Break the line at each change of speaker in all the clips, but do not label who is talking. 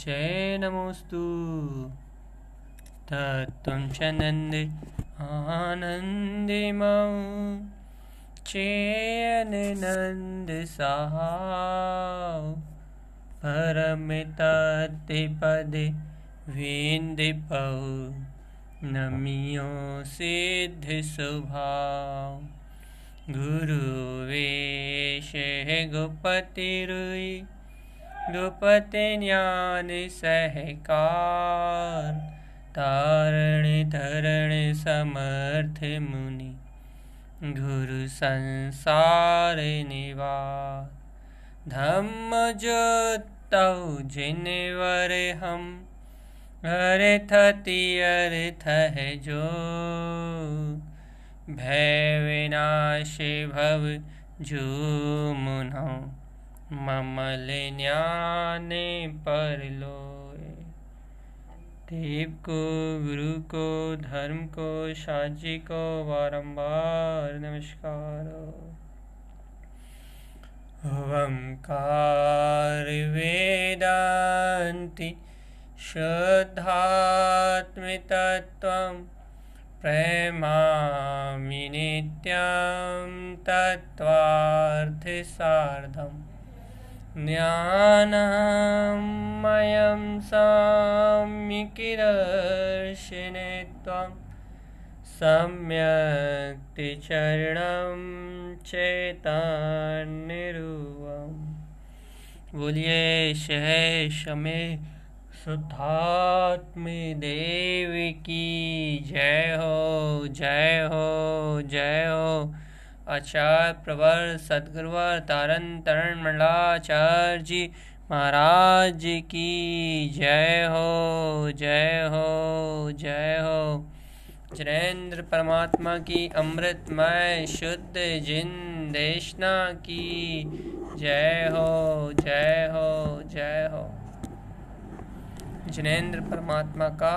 जय नमोस्तु तत्त्वं च नन्दे आनन्दे मम चेयननन्द सहा परमितत्तिपदे वेन्दिपौ नमियो सिद्धिस्वभाव गुरुवेशे गुपतिरुयि नृपते ज्ञान सहकार तारण तरण समर्थ मुनि गुरु संसार निवार धम्म जोतौ जिनवर हम अर्थ तीर्थ है जो भय विनाश भव जो मुनऊ ममले ज्ञाने लो देव को गुरु को धर्म को शाजी को बारंबार नमस्कार ओंकार वेदांति शुद्धात्मतत्व प्रेमा तत्वार्थ साधम ज्ञानमयं साम्यकिदर्शिने त्वं सम्यक्तिचरणं चेतान्निरूपम् बोलिए शह शमे शुद्धात्म देव की जय हो जय हो जय हो आचार्य प्रवर सदगुरुवर तारण तरण मंडलाचार्य जी महाराज जी की जय हो जय हो जय हो जनेन्द्र परमात्मा की अमृतमय शुद्ध जिन देशना की जय हो जय हो जय हो जनेन्द्र परमात्मा का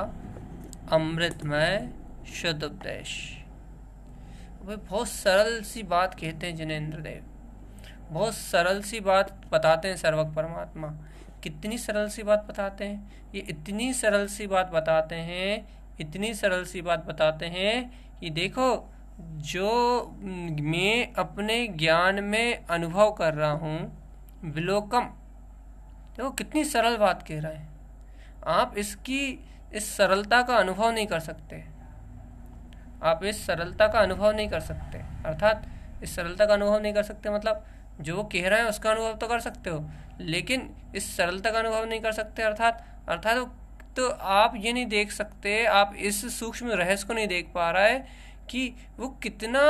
अमृतमय शुद्ध उपदेश वे बहुत सरल सी बात कहते हैं जिनेन्द्र देव बहुत सरल सी बात बताते हैं सर्वक परमात्मा कितनी सरल सी बात बताते हैं ये इतनी सरल सी बात बताते हैं इतनी सरल सी बात बताते हैं कि देखो जो मैं अपने ज्ञान में अनुभव कर रहा हूँ विलोकम देखो कितनी सरल बात कह रहे हैं आप इसकी इस सरलता का अनुभव नहीं कर सकते आप इस सरलता का अनुभव नहीं कर सकते अर्थात इस सरलता का अनुभव नहीं कर सकते मतलब जो वो कह रहे हैं उसका अनुभव तो कर सकते हो लेकिन इस सरलता का अनुभव नहीं कर सकते अर्थात अर्थात तो आप ये नहीं देख सकते आप इस सूक्ष्म रहस्य को नहीं देख पा रहा है कि वो कितना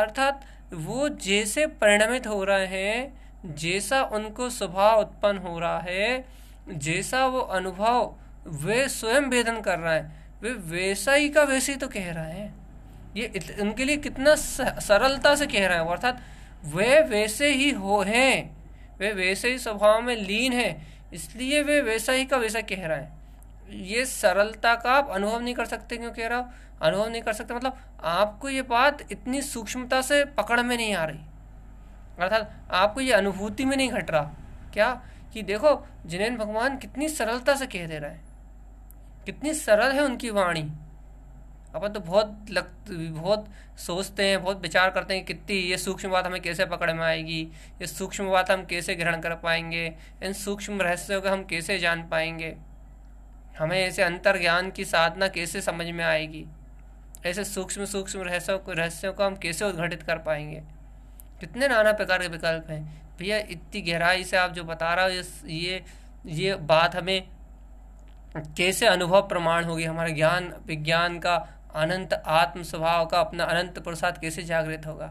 अर्थात वो जैसे परिणमित हो रहे हैं जैसा उनको स्वभाव उत्पन्न हो रहा है जैसा वो अनुभव वे स्वयं भेदन कर रहे हैं वे वैसा ही का वैसे ही तो कह रहे हैं ये उनके लिए कितना सरलता से कह रहा है अर्थात वे वैसे ही हो हैं वे वैसे ही स्वभाव में लीन हैं इसलिए वे वैसा ही का वैसा कह रहा है ये सरलता का आप अनुभव नहीं कर सकते क्यों कह रहा हो अनुभव नहीं कर सकते मतलब आपको ये बात इतनी सूक्ष्मता से पकड़ में नहीं आ रही अर्थात आपको ये अनुभूति में नहीं घट रहा क्या कि देखो जिनेन्द्र भगवान कितनी सरलता से कह दे रहे हैं कितनी सरल है उनकी वाणी अपन तो बहुत लग बहुत सोचते हैं बहुत विचार करते हैं कितनी ये सूक्ष्म बात हमें कैसे पकड़ में आएगी ये सूक्ष्म बात हम कैसे ग्रहण कर पाएंगे इन सूक्ष्म रहस्यों को हम कैसे जान पाएंगे हमें ऐसे अंतर ज्ञान की साधना कैसे समझ में आएगी ऐसे सूक्ष्म सूक्ष्म रहस्यों को रहस्यों को हम कैसे उद्घाटित कर पाएंगे कितने नाना प्रकार के विकल्प हैं भैया इतनी गहराई से आप जो बता रहा हो ये ये बात हमें कैसे अनुभव प्रमाण होगी हमारे ज्ञान विज्ञान का अनंत आत्म स्वभाव का अपना अनंत प्रसाद कैसे जागृत होगा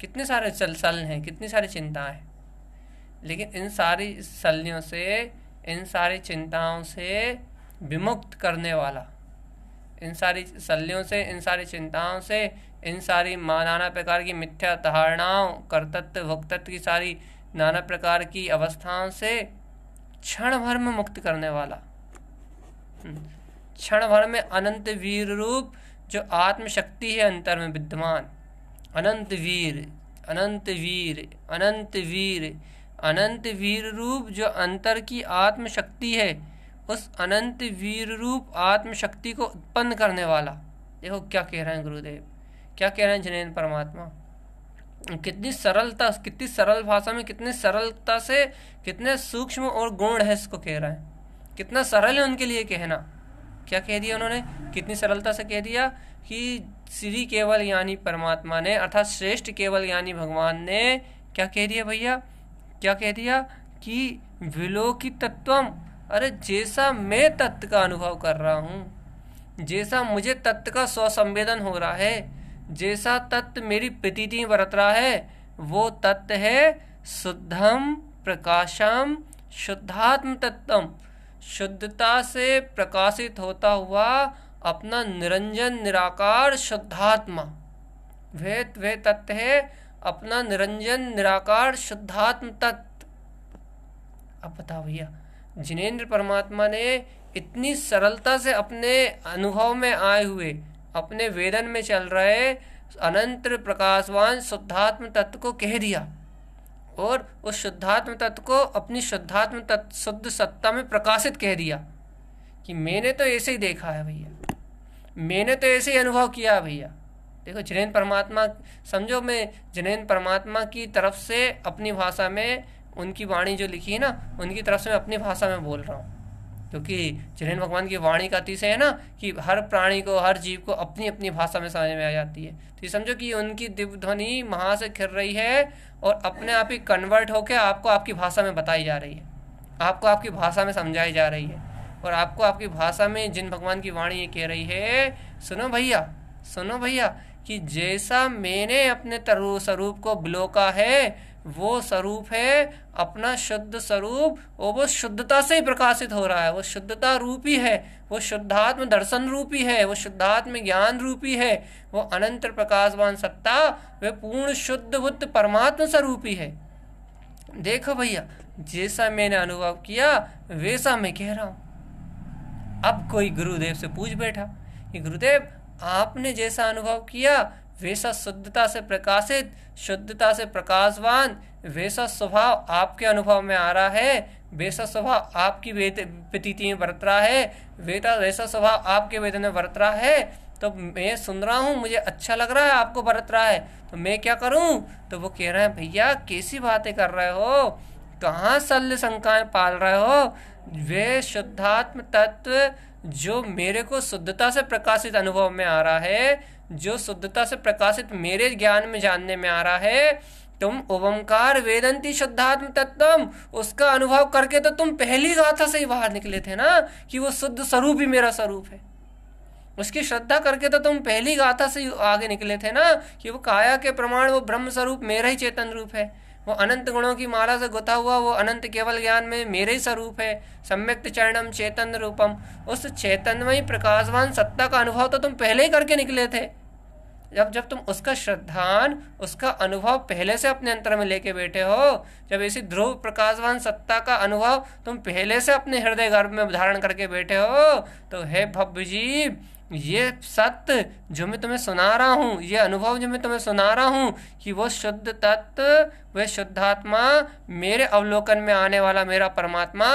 कितने सारे चल सल हैं कितनी सारी चिंताएं हैं लेकिन इन सारी सलियों से इन सारी चिंताओं से विमुक्त करने वाला इन सारी सलियों से इन सारी चिंताओं से इन सारी नाना प्रकार की मिथ्या धारणाओं कर्तत्व भक्तत्व की सारी नाना प्रकार की अवस्थाओं से क्षण भर में मुक्त करने वाला हम्म। क्षण भर में अनंत वीर रूप जो आत्मशक्ति है अंतर में विद्यमान अनंत वीर अनंत वीर अनंत वीर अनंत वीर रूप जो अंतर की आत्मशक्ति है उस अनंत वीर रूप आत्मशक्ति को उत्पन्न करने वाला देखो क्या कह रहे हैं गुरुदेव क्या कह रहे हैं जनेन्द्र परमात्मा कितनी सरलता कितनी सरल भाषा में कितनी सरलता से कितने सूक्ष्म और गुण है इसको कह रहे हैं कितना सरल है उनके लिए कहना क्या कह दिया उन्होंने कितनी सरलता से कह दिया कि श्री केवल यानी परमात्मा ने अर्थात श्रेष्ठ केवल यानी भगवान ने क्या कह दिया भैया क्या कह दिया कि विलोकी तत्वम अरे जैसा मैं तत्व का अनुभव कर रहा हूँ जैसा मुझे तत्व का स्वसंवेदन हो रहा है जैसा तत्व मेरी प्रतीति बरत रहा है वो तत्व है शुद्धम प्रकाशम शुद्धात्म तत्वम शुद्धता से प्रकाशित होता हुआ अपना निरंजन निराकार शुद्धात्मा वे वे तत्व है अपना निरंजन निराकार शुद्धात्म तत्व अब बताओ भैया जिनेन्द्र परमात्मा ने इतनी सरलता से अपने अनुभव में आए हुए अपने वेदन में चल रहे अनंत प्रकाशवान शुद्धात्म तत्व को कह दिया और उस शुद्धात्म तत्व को अपनी शुद्धात्म तत्व शुद्ध सत्ता में प्रकाशित कह दिया कि मैंने तो ऐसे ही देखा है भैया मैंने तो ऐसे ही अनुभव किया है भैया देखो जिनेन्द्र परमात्मा समझो मैं जिनेन्द्र परमात्मा की तरफ से अपनी भाषा में उनकी वाणी जो लिखी है ना उनकी तरफ से मैं अपनी भाषा में बोल रहा हूँ क्योंकि जिन भगवान की वाणी का अतिशय है ना कि हर प्राणी को हर जीव को अपनी अपनी भाषा में समझ में आ जाती है तो ये समझो कि उनकी दिव्य ध्वनि महा से खिर रही है और अपने आप ही कन्वर्ट होकर आपको आपकी भाषा में बताई जा रही है आपको आपकी भाषा में समझाई जा रही है और आपको आपकी भाषा में जिन भगवान की वाणी ये कह रही है सुनो भैया सुनो भैया कि जैसा मैंने अपने तरु स्वरूप को ब्लोका है वो स्वरूप है अपना शुद्ध स्वरूप और वो शुद्धता से ही प्रकाशित हो रहा है वो शुद्धता रूपी है वो शुद्धात्म दर्शन रूपी है वो शुद्धात्म ज्ञान रूपी है वो अनंत प्रकाशवान सत्ता वे पूर्ण शुद्ध बुद्ध परमात्म स्वरूपी है देखो भैया जैसा मैंने अनुभव किया वैसा मैं कह रहा हूं अब कोई गुरुदेव से पूछ बैठा कि गुरुदेव आपने जैसा अनुभव किया वैसा शुद्धता से प्रकाशित शुद्धता से प्रकाशवान वैसा स्वभाव आपके अनुभव में आ रहा है वैसा स्वभाव आपकी वेद में बरत रहा है वेता वैसा स्वभाव आपके वेदन में बरत रहा है तो मैं सुन रहा हूँ मुझे अच्छा लग रहा है आपको बरत रहा है तो मैं क्या करूँ तो वो कह रहे हैं भैया कैसी बातें कर रहे हो कहाँ शल्य शंकाएं पाल रहे हो वे शुद्धात्म तत्व जो मेरे को शुद्धता से प्रकाशित अनुभव में आ रहा है जो शुद्धता से प्रकाशित मेरे ज्ञान में जानने में आ रहा है तुम ओवंकार वेदंती शुद्धात्म तत्व उसका अनुभव करके तो तुम पहली गाथा से ही बाहर निकले थे ना कि वो शुद्ध स्वरूप ही मेरा स्वरूप है उसकी श्रद्धा करके तो तुम पहली गाथा से आगे निकले थे ना कि वो काया के प्रमाण वो ब्रह्म स्वरूप मेरा ही चेतन रूप है वो अनंत गुणों की माला से गुथा हुआ वो अनंत केवल ज्ञान में मेरे ही स्वरूप है सम्यक चरणम चेतन रूपम उस चेतनमय प्रकाशवान सत्ता का अनुभव तो तुम पहले ही करके निकले थे जब जब तुम उसका श्रद्धान उसका अनुभव पहले से अपने अंतर में लेके बैठे हो जब इसी ध्रुव प्रकाशवान सत्ता का अनुभव तुम पहले से अपने हृदय गर्भ में धारण करके बैठे हो तो हे भव्य जीव ये सत्य जो मैं तुम्हें सुना रहा हूँ ये अनुभव जो मैं तुम्हें सुना रहा हूँ कि वो शुद्ध तत्व वह शुद्धात्मा मेरे अवलोकन में आने वाला मेरा परमात्मा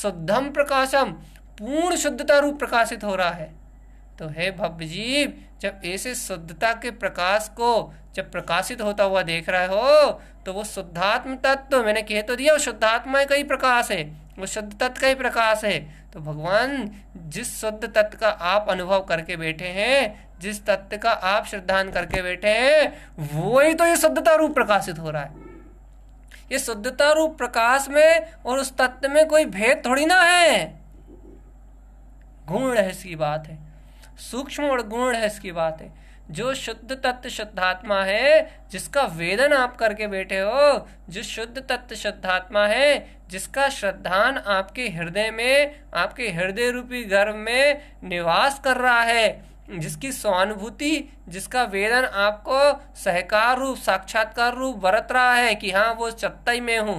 शुद्धम प्रकाशम पूर्ण शुद्धता रूप प्रकाशित हो रहा है तो हे भव्य जीव जब ऐसे शुद्धता के प्रकाश को जब प्रकाशित होता हुआ देख रहे हो तो वो शुद्धात्म तत्व तो मैंने कह तो दिया वो शुद्धात्मा का ही प्रकाश है वो शुद्ध तत्व का ही प्रकाश है तो भगवान जिस शुद्ध तत्व का आप अनुभव करके बैठे हैं जिस तत्व का आप श्रद्धान करके बैठे हैं वो ही तो ये शुद्धता रूप प्रकाशित हो रहा है ये शुद्धता रूप प्रकाश में और उस तत्व में कोई भेद थोड़ी ना है गुण है इसकी बात है सूक्ष्म और गुण है इसकी बात है जो शुद्ध तत्व शुद्धात्मा है जिसका वेदन आप करके बैठे हो जो शुद्ध तत्व शुद्धात्मा है जिसका श्रद्धान आपके हृदय में आपके हृदय रूपी गर्भ में निवास कर रहा है जिसकी स्वानुभूति जिसका वेदन आपको सहकार रूप साक्षात्कार रूप बरत रहा है कि हाँ वो सत्ता ही में हूँ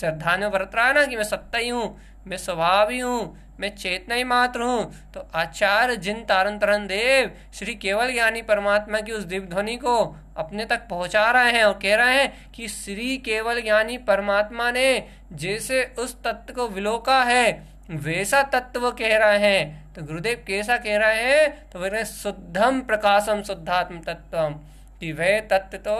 श्रद्धा में बरत रहा है ना कि मैं सत्ता ही हूँ मैं स्वभाव ही हूँ मैं चेतना ही मात्र हूँ तो आचार्य जिन तारण तरन देव श्री केवल ज्ञानी परमात्मा की उस दिव्य ध्वनि को अपने तक पहुँचा रहे हैं और कह रहे हैं कि श्री केवल ज्ञानी परमात्मा ने जैसे उस तत्व को विलोका है वैसा तत्व कह रहे हैं तो गुरुदेव कैसा कह रहे हैं तो वह शुद्धम प्रकाशम शुद्धात्म तत्वम कि वह तत्व तो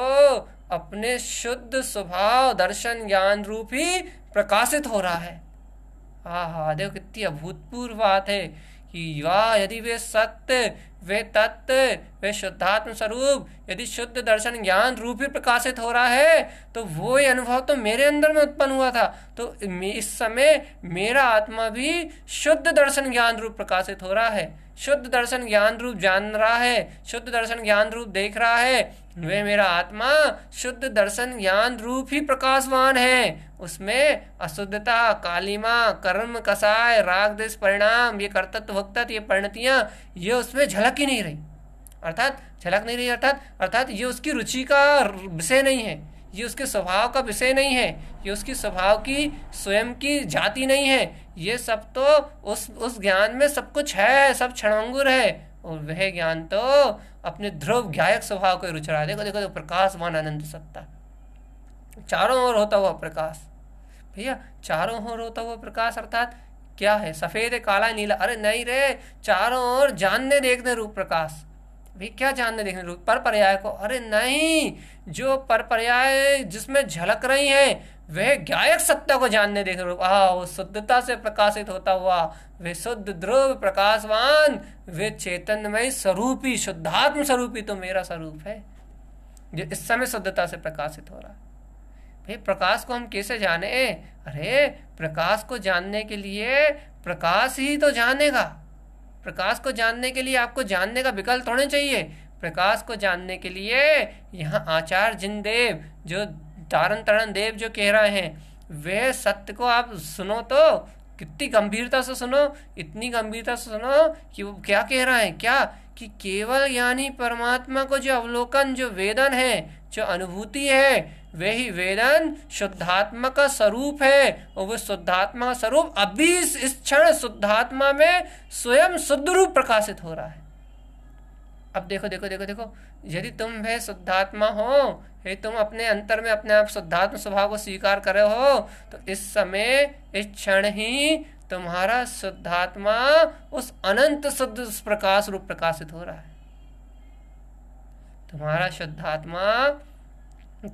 अपने शुद्ध स्वभाव दर्शन ज्ञान रूप ही प्रकाशित हो रहा है हाँ हाँ देखो कितनी अभूतपूर्व बात है कि वाह यदि वे सत्य वे तत्व वे शुद्धात्म स्वरूप यदि शुद्ध दर्शन ज्ञान रूप ही प्रकाशित हो रहा है तो वो ही अनुभव तो मेरे अंदर में उत्पन्न हुआ था तो इस समय मेरा आत्मा भी शुद्ध दर्शन ज्ञान रूप प्रकाशित हो रहा है शुद्ध दर्शन ज्ञान रूप जान रहा है शुद्ध दर्शन ज्ञान रूप देख रहा है हम्म। वे मेरा आत्मा शुद्ध दर्शन ज्ञान रूप ही प्रकाशवान है उसमें अशुद्धता कालिमा कर्म कसाय राग देश परिणाम ये कर्तत्व भक्तत्व ये परिणतियाँ ये उसमें झलक ही नहीं रही अर्थात झलक नहीं रही अर्थात अर्थात ये उसकी रुचि का विषय नहीं है ये उसके स्वभाव का विषय नहीं है ये उसकी स्वभाव की स्वयं की जाति नहीं है ये सब तो उस उस ज्ञान में सब कुछ है सब क्षणंगुर है और वह ज्ञान तो अपने ध्रुव ज्ञायक स्वभाव को रुचरा देखो देखो देखो प्रकाशमान अनंत सत्ता चारों ओर होता हुआ प्रकाश भैया चारों ओर होता हुआ प्रकाश अर्थात क्या है सफेद है काला नीला अरे नहीं रे चारों ओर जानने देखने रूप प्रकाश भी क्या जानने देखने रूप पर पर्याय को अरे नहीं जो पर पर्याय जिसमें झलक रही है वे गायक सत्ता को जानने देख रूप आ वो शुद्धता से प्रकाशित होता हुआ वे शुद्ध ध्रुव प्रकाशवान वे चेतनमय स्वरूपी शुद्धात्म स्वरूपी तो मेरा स्वरूप है जो इस समय शुद्धता से प्रकाशित हो रहा है भाई प्रकाश को हम कैसे जाने अरे प्रकाश को जानने के लिए प्रकाश ही तो जानेगा प्रकाश को जानने के लिए आपको जानने का विकल्प होना चाहिए प्रकाश को जानने के लिए यहाँ आचार्य जिनदेव जो तारण तारण देव जो कह रहे हैं वे सत्य को आप सुनो तो कितनी गंभीरता से सुनो इतनी गंभीरता से सुनो कि वो क्या कह रहा है क्या कि केवल यानी परमात्मा को जो अवलोकन जो वेदन है जो अनुभूति है वही वेदन शुद्धात्मा का स्वरूप है और वह शुद्धात्मा का स्वरूप अभी इस क्षण शुद्धात्मा में स्वयं शुद्ध रूप प्रकाशित हो रहा है अब देखो देखो देखो देखो यदि तुम वह शुद्धात्मा हो हे तुम अपने अंतर में अपने आप शुद्धात्म स्वभाव को स्वीकार कर रहे हो तो इस समय इस क्षण ही तुम्हारा शुद्धात्मा उस अनंत शुद्ध प्रकाश रूप प्रकाशित हो रहा है तुम्हारा शुद्धात्मा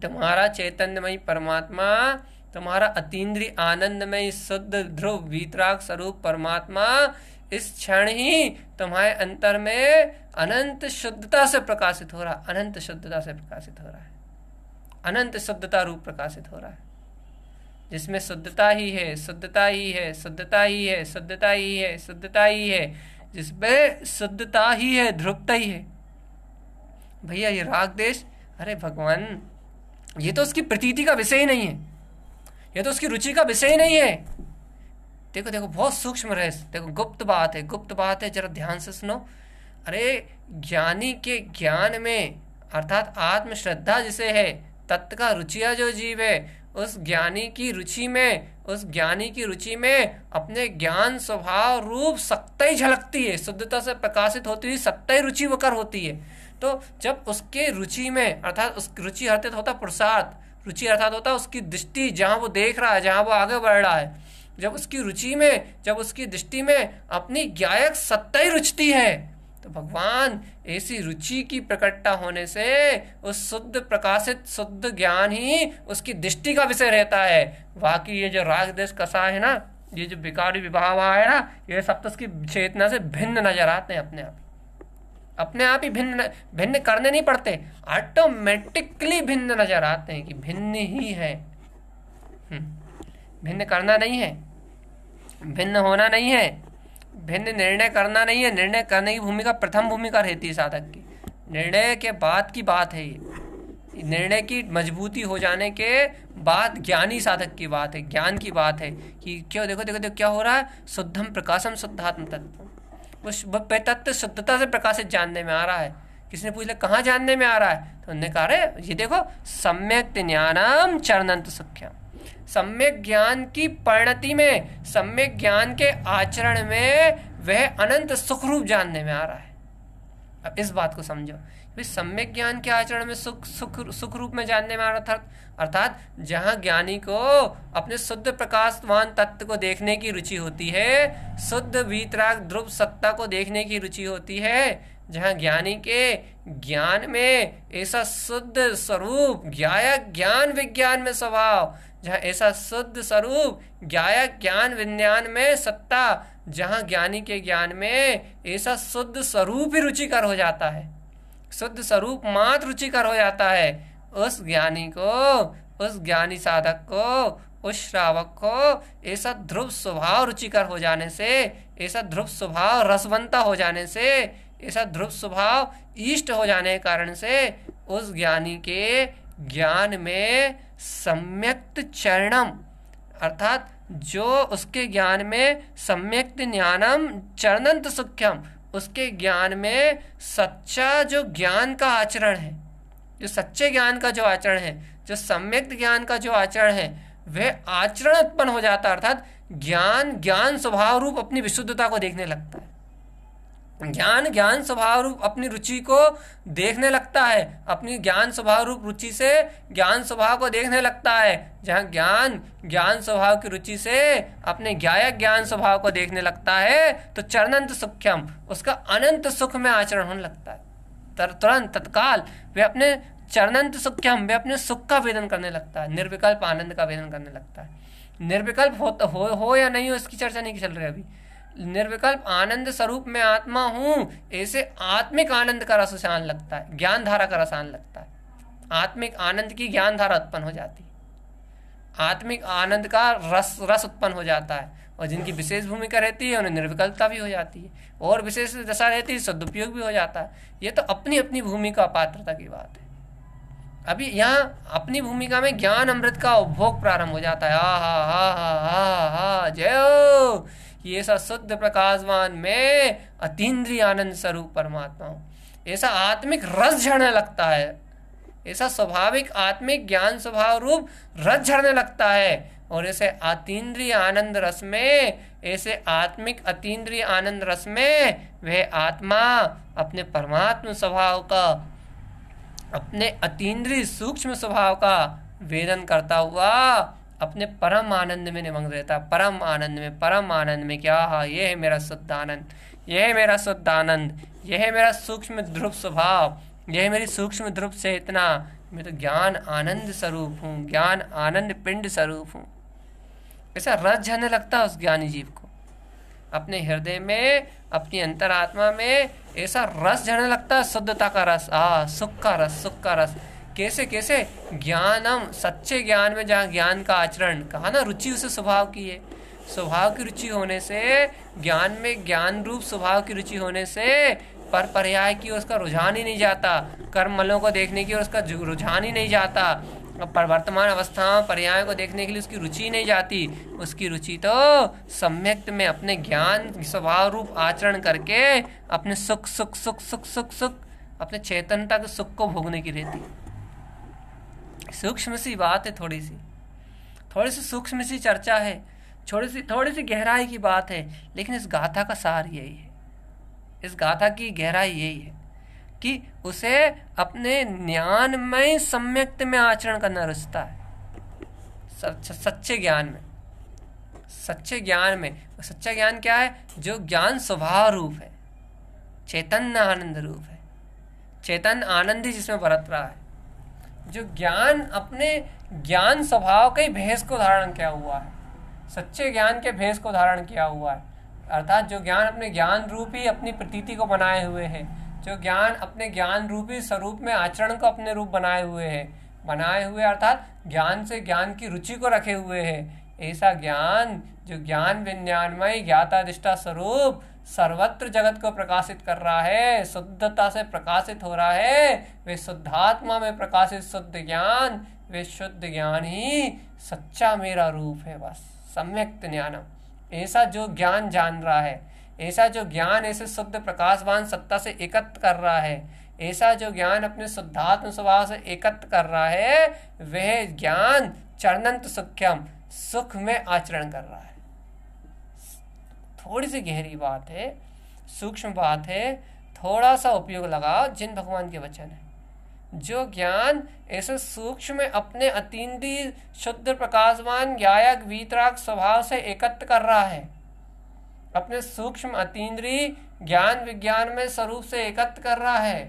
तुम्हारा चैतन्यमयी परमात्मा तुम्हारा अतीन्द्रिय आनंदमय शुद्ध ध्रुव वीतराग स्वरूप परमात्मा इस क्षण ही तुम्हारे अंतर में अनंत शुद्धता से प्रकाशित हो रहा अनंत शुद्धता से प्रकाशित हो रहा है अनंत शुद्धता रूप प्रकाशित हो रहा है जिसमें शुद्धता ही है शुद्धता ही है शुद्धता ही है शुद्धता ही है शुद्धता ही है जिसमें शुद्धता ही है ध्रुपता ही है भैया ये राग देश अरे भगवान ये तो उसकी प्रतीति का विषय ही नहीं है ये तो उसकी रुचि का विषय ही नहीं है देखो देखो बहुत सूक्ष्म रहस्य देखो गुप्त बात है गुप्त बात है जरा ध्यान से सुनो अरे ज्ञानी के ज्ञान में अर्थात आत्मश्रद्धा जिसे है तत्व का रुचिया जो जीव है उस ज्ञानी की रुचि में उस ज्ञानी की रुचि में अपने ज्ञान स्वभाव रूप सत्ता ही झलकती है शुद्धता से प्रकाशित होती हुई सत्ता ही रुचि वकर होती है तो जब उसके रुचि में अर्थात उस रुचि अर्थात होता पुरुषार्थ रुचि अर्थात होता उसकी दृष्टि जहाँ वो देख रहा है जहाँ वो आगे बढ़ रहा है जब उसकी रुचि में जब उसकी दृष्टि में अपनी गायक सत्ता ही रुचती है तो भगवान ऐसी रुचि की प्रकटता होने से उस शुद्ध प्रकाशित शुद्ध ज्ञान ही उसकी दृष्टि का विषय रहता है बाकी ये जो राग देश कसा है ना ये जो विकारी विभाव है ना ये सब तो उसकी चेतना से भिन्न नजर आते हैं अपने आप अपने आप ही भिन्न भिन्न करने नहीं पड़ते ऑटोमेटिकली भिन्न नजर आते हैं कि भिन्न ही है हम्म, भिन्न करना नहीं है भिन्न होना नहीं है भिन्न निर्णय करना नहीं है निर्णय करने की भूमिका प्रथम भूमिका रहती है साधक की निर्णय के बाद की बात है ये निर्णय की मजबूती हो जाने के बाद ज्ञानी साधक की बात है ज्ञान की बात है कि क्यों देखो देखो देखो क्या हो रहा है शुद्धम प्रकाशम शुद्धात्म तत्व उस तत्व शुद्धता से प्रकाशित जानने में आ रहा है किसी ने पूछ लिया कहाँ जानने में आ रहा है तो उन्होंने कहा रहे ये देखो सम्यक ज्ञानम चरणंत सख्यम सम्यक ज्ञान की परिणति में सम्यक ज्ञान के आचरण में वह अनंत सुख रूप जानने में आ रहा है अब इस बात को समझो सम्यक ज्ञान के आचरण में सुख सुख सुख रूप में जानने में आ रहा था अर्थात जहाँ ज्ञानी को अपने शुद्ध प्रकाशवान तत्व को देखने की रुचि होती है शुद्ध वीतराग ध्रुव सत्ता को देखने की रुचि होती है जहाँ ज्ञानी के ज्ञान में ऐसा शुद्ध स्वरूप ज्ञायक ज्ञान विज्ञान में स्वभाव जहाँ ऐसा शुद्ध स्वरूप ज्ञायक ज्ञान विज्ञान में सत्ता जहाँ ज्ञानी के ज्ञान में ऐसा शुद्ध स्वरूप ही रुचिकर हो जाता है शुद्ध स्वरूप मात्र रुचिकर हो जाता है उस ज्ञानी को उस ज्ञानी साधक को उस श्रावक को ऐसा ध्रुव स्वभाव रुचिकर हो जाने से ऐसा ध्रुव स्वभाव रसवंता हो जाने से ऐसा ध्रुव स्वभाव इष्ट हो जाने के कारण से उस ज्ञानी के ज्ञान में सम्यक्त चरणम अर्थात जो उसके ज्ञान में सम्यक्त ज्ञानम चरणंत सुख्यम उसके ज्ञान में सच्चा जो ज्ञान का आचरण है जो सच्चे ज्ञान का जो आचरण है जो सम्यक्त ज्ञान का जो आचरण है वह आचरण उत्पन्न हो जाता है अर्थात ज्ञान ज्ञान स्वभाव रूप अपनी विशुद्धता को देखने लगता है ज्ञान ज्ञान स्वभाव रूप अपनी रुचि को देखने लगता है अपनी ज्ञान स्वभाव रूप रुचि से ज्ञान स्वभाव को देखने लगता है जहाँ ज्ञान ज्ञान स्वभाव की रुचि से अपने ज्ञायक ज्ञान स्वभाव को देखने लगता है तो चरणंत सुख्यम उसका अनंत सुख में आचरण होने लगता है तर तुरंत तत्काल वे अपने चरणंत सुख्यम वे अपने सुख का वेदन करने लगता है निर्विकल्प आनंद का वेदन करने लगता है निर्विकल्प हो, हो, हो या नहीं हो इसकी चर्चा नहीं चल रही अभी निर्विकल्प आनंद स्वरूप में आत्मा हूं ऐसे आत्मिक आनंद का रस उसे लगता है ज्ञान धारा का रस आन लगता है आत्मिक आनंद की ज्ञान धारा उत्पन्न हो जाती है आत्मिक आनंद का रस रस उत्पन्न हो जाता है और जिनकी विशेष भूमिका रहती है उन्हें निर्विकल्पता भी हो जाती है और विशेष दशा रहती है सदुपयोग भी हो जाता है ये तो अपनी अपनी भूमिका पात्रता की बात है अभी यहाँ अपनी भूमिका में ज्ञान अमृत का उपभोग प्रारंभ हो जाता है आ हा हा हा हा जय कि ऐसा शुद्ध प्रकाशवान मैं अतीन्द्रिय आनंद स्वरूप परमात्मा हूँ ऐसा आत्मिक रस झड़ने लगता है ऐसा स्वाभाविक आत्मिक ज्ञान स्वभाव रूप रस झड़ने लगता है और ऐसे अतीन्द्रिय आनंद रस में ऐसे आत्मिक अतीन्द्रिय आनंद रस में वह आत्मा अपने परमात्म स्वभाव का अपने अतीन्द्रिय सूक्ष्म स्वभाव का वेदन करता हुआ अपने परम आनंद में निमग्न रहता परम आनंद में परम आनंद में क्या हा यह है मेरा शुद्ध आनंद यह है मेरा शुद्ध आनंद यह है मेरा सूक्ष्म ध्रुव स्वभाव यह मेरी सूक्ष्म ध्रुव इतना मैं तो ज्ञान आनंद स्वरूप हूँ ज्ञान आनंद पिंड स्वरूप हूँ ऐसा रस झरने लगता है उस ज्ञानी जीव को अपने हृदय में अपनी अंतरात्मा में ऐसा रस झरने लगता है शुद्धता का रस आ सुख का रस सुख का रस कैसे कैसे ज्ञानम सच्चे ज्ञान में जहाँ ज्ञान का आचरण कहा ना रुचि उसे स्वभाव की है स्वभाव की रुचि होने से ज्ञान में ज्ञान रूप स्वभाव की रुचि होने से पर पर्याय की उसका रुझान ही नहीं जाता कर्मलों को देखने की उसका रुझान ही नहीं जाता पर वर्तमान अवस्थाओं पर्याय को देखने के लिए उसकी रुचि नहीं जाती उसकी रुचि तो सम्यक्त में अपने ज्ञान स्वभाव रूप आचरण करके अपने सुख सुख सुख सुख सुख सुख अपने चेतनता के सुख को भोगने की रहती है सूक्ष्म सी बात है थोड़ी सी थोड़ी सी सूक्ष्म सी चर्चा है थोड़ी सी थोड़ी सी गहराई की बात है लेकिन इस गाथा का सार यही है इस गाथा की गहराई यही है कि उसे अपने ज्ञानमय सम्यक्त में आचरण करना रुचता है सच्चे ज्ञान में सच्चे ज्ञान में सच्चा ज्ञान क्या है जो ज्ञान स्वभाव रूप है चैतन्य आनंद रूप है चेतन आनंद ही जिसमें बरत रहा है जो ज्ञान अपने ज्ञान स्वभाव के भेष को धारण किया हुआ है सच्चे ज्ञान के भेष को धारण किया हुआ है अर्थात जो ज्ञान अपने ज्ञान रूपी अपनी प्रतीति को बनाए हुए है जो ज्ञान अपने ज्ञान रूपी स्वरूप में आचरण को अपने रूप बनाए हुए है बनाए हुए अर्थात ज्ञान से ज्ञान की रुचि को रखे हुए है ऐसा ज्ञान जो ज्ञान विज्ञानमय ज्ञाताधिष्ठा स्वरूप सर्वत्र जगत को प्रकाशित कर रहा है शुद्धता से प्रकाशित हो रहा है वे शुद्धात्मा में प्रकाशित शुद्ध ज्ञान वे शुद्ध ज्ञान ही सच्चा मेरा रूप है बस सम्यक ज्ञानम ऐसा जो ज्ञान जान रहा है ऐसा जो ज्ञान ऐसे शुद्ध प्रकाशवान सत्ता से एकत्र कर रहा है ऐसा जो ज्ञान अपने शुद्धात्म स्वभाव से एकत्र कर रहा है वह ज्ञान चरणंत सुख्यम सुख में आचरण कर रहा है थोड़ी सी गहरी बात है सूक्ष्म बात है थोड़ा सा उपयोग लगाओ जिन भगवान के वचन है जो ज्ञान ऐसे सूक्ष्म अपने अतीन्द्री शुद्ध प्रकाशवान गायक वीतराग स्वभाव से एकत्र कर रहा है अपने सूक्ष्म अतीन्द्रीय ज्ञान विज्ञान में स्वरूप से एकत्र कर रहा है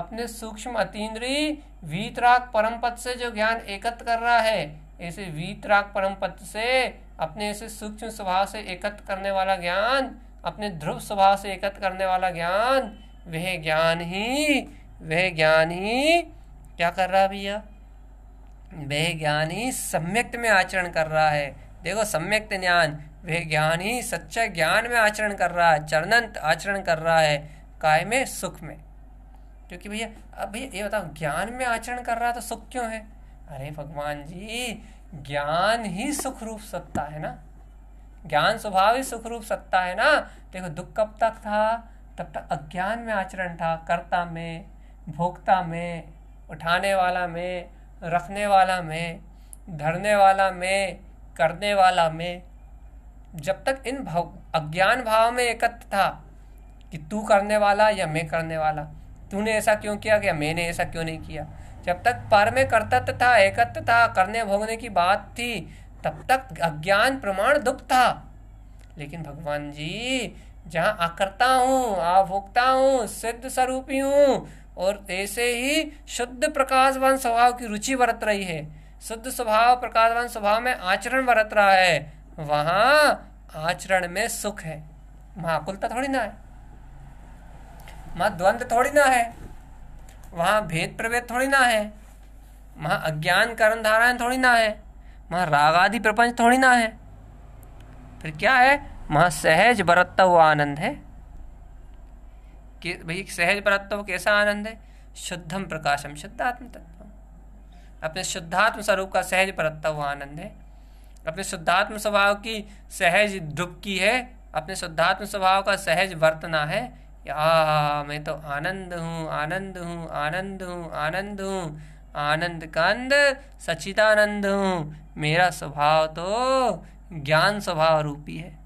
अपने सूक्ष्म अतीन्द्रीय वीतराग परम पद से जो ज्ञान एकत्र कर रहा है ऐसे वीतराग परम पद से अपने ऐसे सूक्ष्म स्वभाव से एकत्र करने वाला ज्ञान अपने ध्रुव स्वभाव से एकत्र करने वाला ज्ञान वह ज्ञान ही वह ज्ञान ही क्या कर रहा भैया वह ज्ञान ही सम्यक्त में आचरण कर रहा है देखो सम्यक्त ज्ञान वह ज्ञान ही सच्चा ज्ञान में आचरण कर रहा है चरणंत आचरण कर रहा है काय में सुख में क्योंकि भैया अब भैया ये बताओ ज्ञान में आचरण कर रहा तो सुख क्यों है अरे भगवान जी ज्ञान ही सुख रूप सत्ता है ना ज्ञान स्वभाव ही सुख रूप सत्ता है ना देखो दुख कब तक था तब तक अज्ञान में आचरण था कर्ता में भोक्ता में उठाने वाला में रखने वाला में धरने वाला में करने वाला में जब तक इन भाव अज्ञान भाव में एकत्र था कि तू करने वाला या मैं करने वाला तूने ऐसा क्यों किया या मैंने ऐसा क्यों नहीं किया जब तक पर में कर्तत्व था एकत्व था करने भोगने की बात थी तब तक अज्ञान प्रमाण दुख था लेकिन भगवान जी जहाँ अकर्ता हूँ आभोक्ता हूँ सिद्ध स्वरूपी हूँ और ऐसे ही शुद्ध प्रकाशवान स्वभाव की रुचि बरत रही है शुद्ध स्वभाव प्रकाशवान स्वभाव में आचरण बरत रहा है वहां आचरण में सुख है महाकुलता तो थोड़ी ना है वहाँ द्वंद्व थोड़ी ना है वहाँ भेद प्रभेद थोड़ी ना है वहाँ अज्ञान कारण धाराएं थोड़ी ना है वहाँ राग आदि प्रपंच थोड़ी ना है फिर क्या है वहाँ सहज बरतता हुआ आनंद है कि भाई सहज बरतता हुआ कैसा आनंद है शुद्धम प्रकाशम शुद्ध आत्म तत्व अपने शुद्धात्म स्वरूप का सहज बरतता हुआ आनंद है अपने शुद्धात्म स्वभाव की सहज ध्रुप की है अपने शुद्धात्म स्वभाव का सहज वर्तना है आ मैं तो आनंद हूँ आनंद हूँ आनंद हूँ आनंद हूँ आनंद कंद सचिदानंद हूँ मेरा स्वभाव तो ज्ञान स्वभाव रूपी है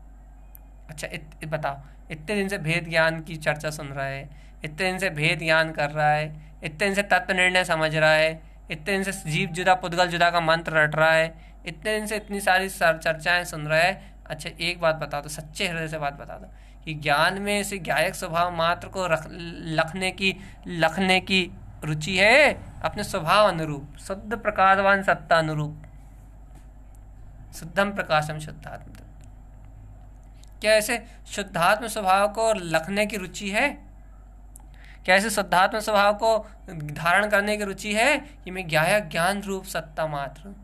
अच्छा इत, इत बताओ इतने दिन से भेद ज्ञान की चर्चा सुन रहा है इतने दिन से भेद ज्ञान कर रहा है इतने दिन से तत्व निर्णय समझ रहा है इतने दिन से जीव जुदा पुद्गल जुदा का मंत्र रट रहा है इतने दिन से इतनी सारी चर्चाएं सुन रहा है अच्छा एक बात बता दो तो, सच्चे हृदय से बात बता दो कि ज्ञान में से ज्ञायक स्वभाव मात्र को रख लखने की लखने की रुचि है अपने स्वभाव अनुरूप शुद्ध प्रकाशवान सत्ता अनुरूप शुद्धम प्रकाशम शुद्धात्म क्या ऐसे शुद्धात्म स्वभाव को लखने की रुचि है क्या ऐसे शुद्धात्म स्वभाव को धारण करने की रुचि है कि मैं ज्ञायक ज्ञान रूप सत्ता मात्र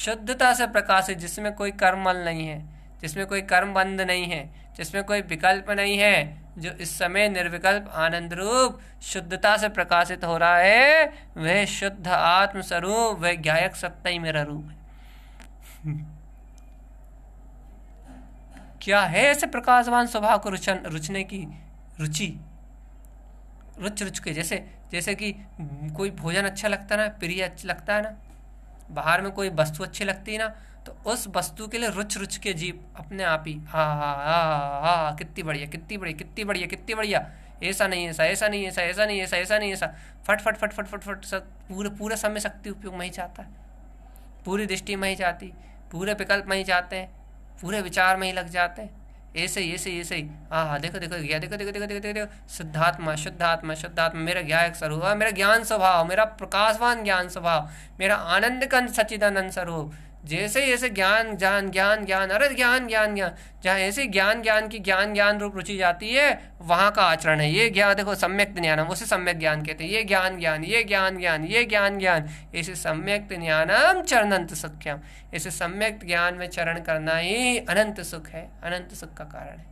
शुद्धता से प्रकाश है जिसमें कोई कर्मल नहीं है जिसमें कोई कर्म बंद नहीं है जिसमें कोई विकल्प नहीं है जो इस समय निर्विकल्प आनंद रूप शुद्धता से प्रकाशित हो रहा है वह शुद्ध आत्मस्वरूप वह ज्ञायक सत्ता ही मेरा रूप है क्या है ऐसे प्रकाशवान स्वभाव को रुचन रुचने की रुचि रुच रुच के जैसे जैसे कि कोई भोजन अच्छा लगता ना प्रिय अच्छा लगता है ना बाहर में कोई वस्तु अच्छी लगती है ना तो उस वस्तु के लिए रुच रुच के जीव अपने आप ही आ कितनी बढ़िया कितनी बढ़िया कितनी बढ़िया कितनी बढ़िया ऐसा नहीं ऐसा ऐसा नहीं ऐसा ऐसा नहीं ऐसा ऐसा नहीं ऐसा फट फट फट फट फट फट सब पूरे पूरा समय शक्ति उपयोग में ही जाता है पूरी दृष्टि में ही जाती पूरे विकल्प में ही जाते हैं पूरे विचार में ही लग जाते हैं ऐसे ही ऐसे ही ऐसे ही हाँ हाँ देखो देखो गया देखो देखो देखो देखो देखो देखो शुद्धात्मा शुद्धात्मा शुद्धात्मा मेरा एक स्वरूप मेरा ज्ञान स्वभाव मेरा प्रकाशवान ज्ञान स्वभाव मेरा आनंद कंद सचिदानंद स्वरूप जैसे जैसे ज्ञान ज्ञान ज्ञान ज्ञान अरे ज्ञान ज्ञान ज्ञान जहाँ ऐसे ज्ञान ज्ञान की ज्ञान ज्ञान रूप रुचि जाती है वहाँ का आचरण है ये ज्ञान देखो सम्यक ज्ञानम उसे सम्यक ज्ञान कहते हैं ये ज्ञान ज्ञान ये ज्ञान ज्ञान ये ज्ञान ज्ञान ऐसे सम्यक ज्ञानम चरणंत सुख्यम ऐसे सम्यक ज्ञान में चरण करना ही अनंत सुख है अनंत सुख का कारण है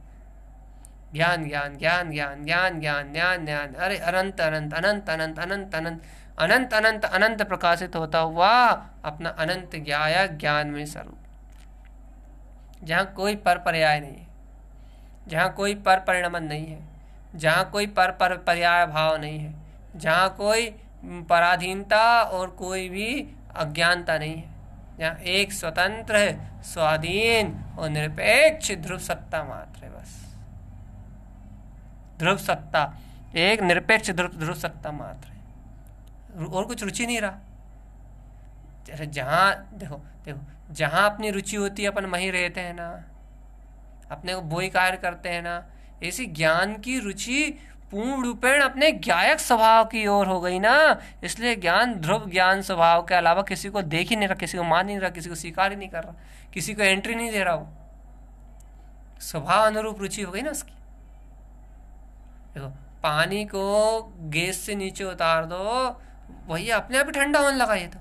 ज्ञान ज्ञान ज्ञान ज्ञान ज्ञान ज्ञान ज्ञान ज्ञान अरे अनंत अनंत अनंत अनंत अनंत अनंत अनंत अनंत अनंत प्रकाशित होता हुआ अपना अनंत ज्ञाया ज्ञान में स्वरूप जहाँ कोई पर पर्याय नहीं है जहाँ कोई पर परिणमन नहीं है जहाँ कोई पर पर पर्याय भाव नहीं है जहाँ कोई पराधीनता और कोई भी अज्ञानता नहीं है जहाँ एक स्वतंत्र स्वाधीन और निरपेक्ष ध्रुव सत्ता मात्र है बस ध्रुव सत्ता एक निरपेक्ष ध्रुव ध्रुव सत्ता मात्र और कुछ रुचि नहीं रहा जहाँ देखो देखो जहाँ अपनी रुचि होती है अपन वहीं रहते हैं ना अपने को वही कार्य करते हैं ना ऐसी ज्ञान की रुचि पूर्ण रूपेण अपने ज्ञायक स्वभाव की ओर हो गई ना इसलिए ज्ञान ध्रुव ज्ञान स्वभाव के अलावा किसी को देख ही नहीं रहा किसी को मान ही नहीं रहा किसी को स्वीकार ही नहीं कर रहा किसी को एंट्री नहीं दे रहा वो स्वभाव अनुरूप रुचि हो गई ना उसकी देखो पानी को गैस से नीचे उतार दो भैया अपने आप ही ठंडा होने लगा ये तो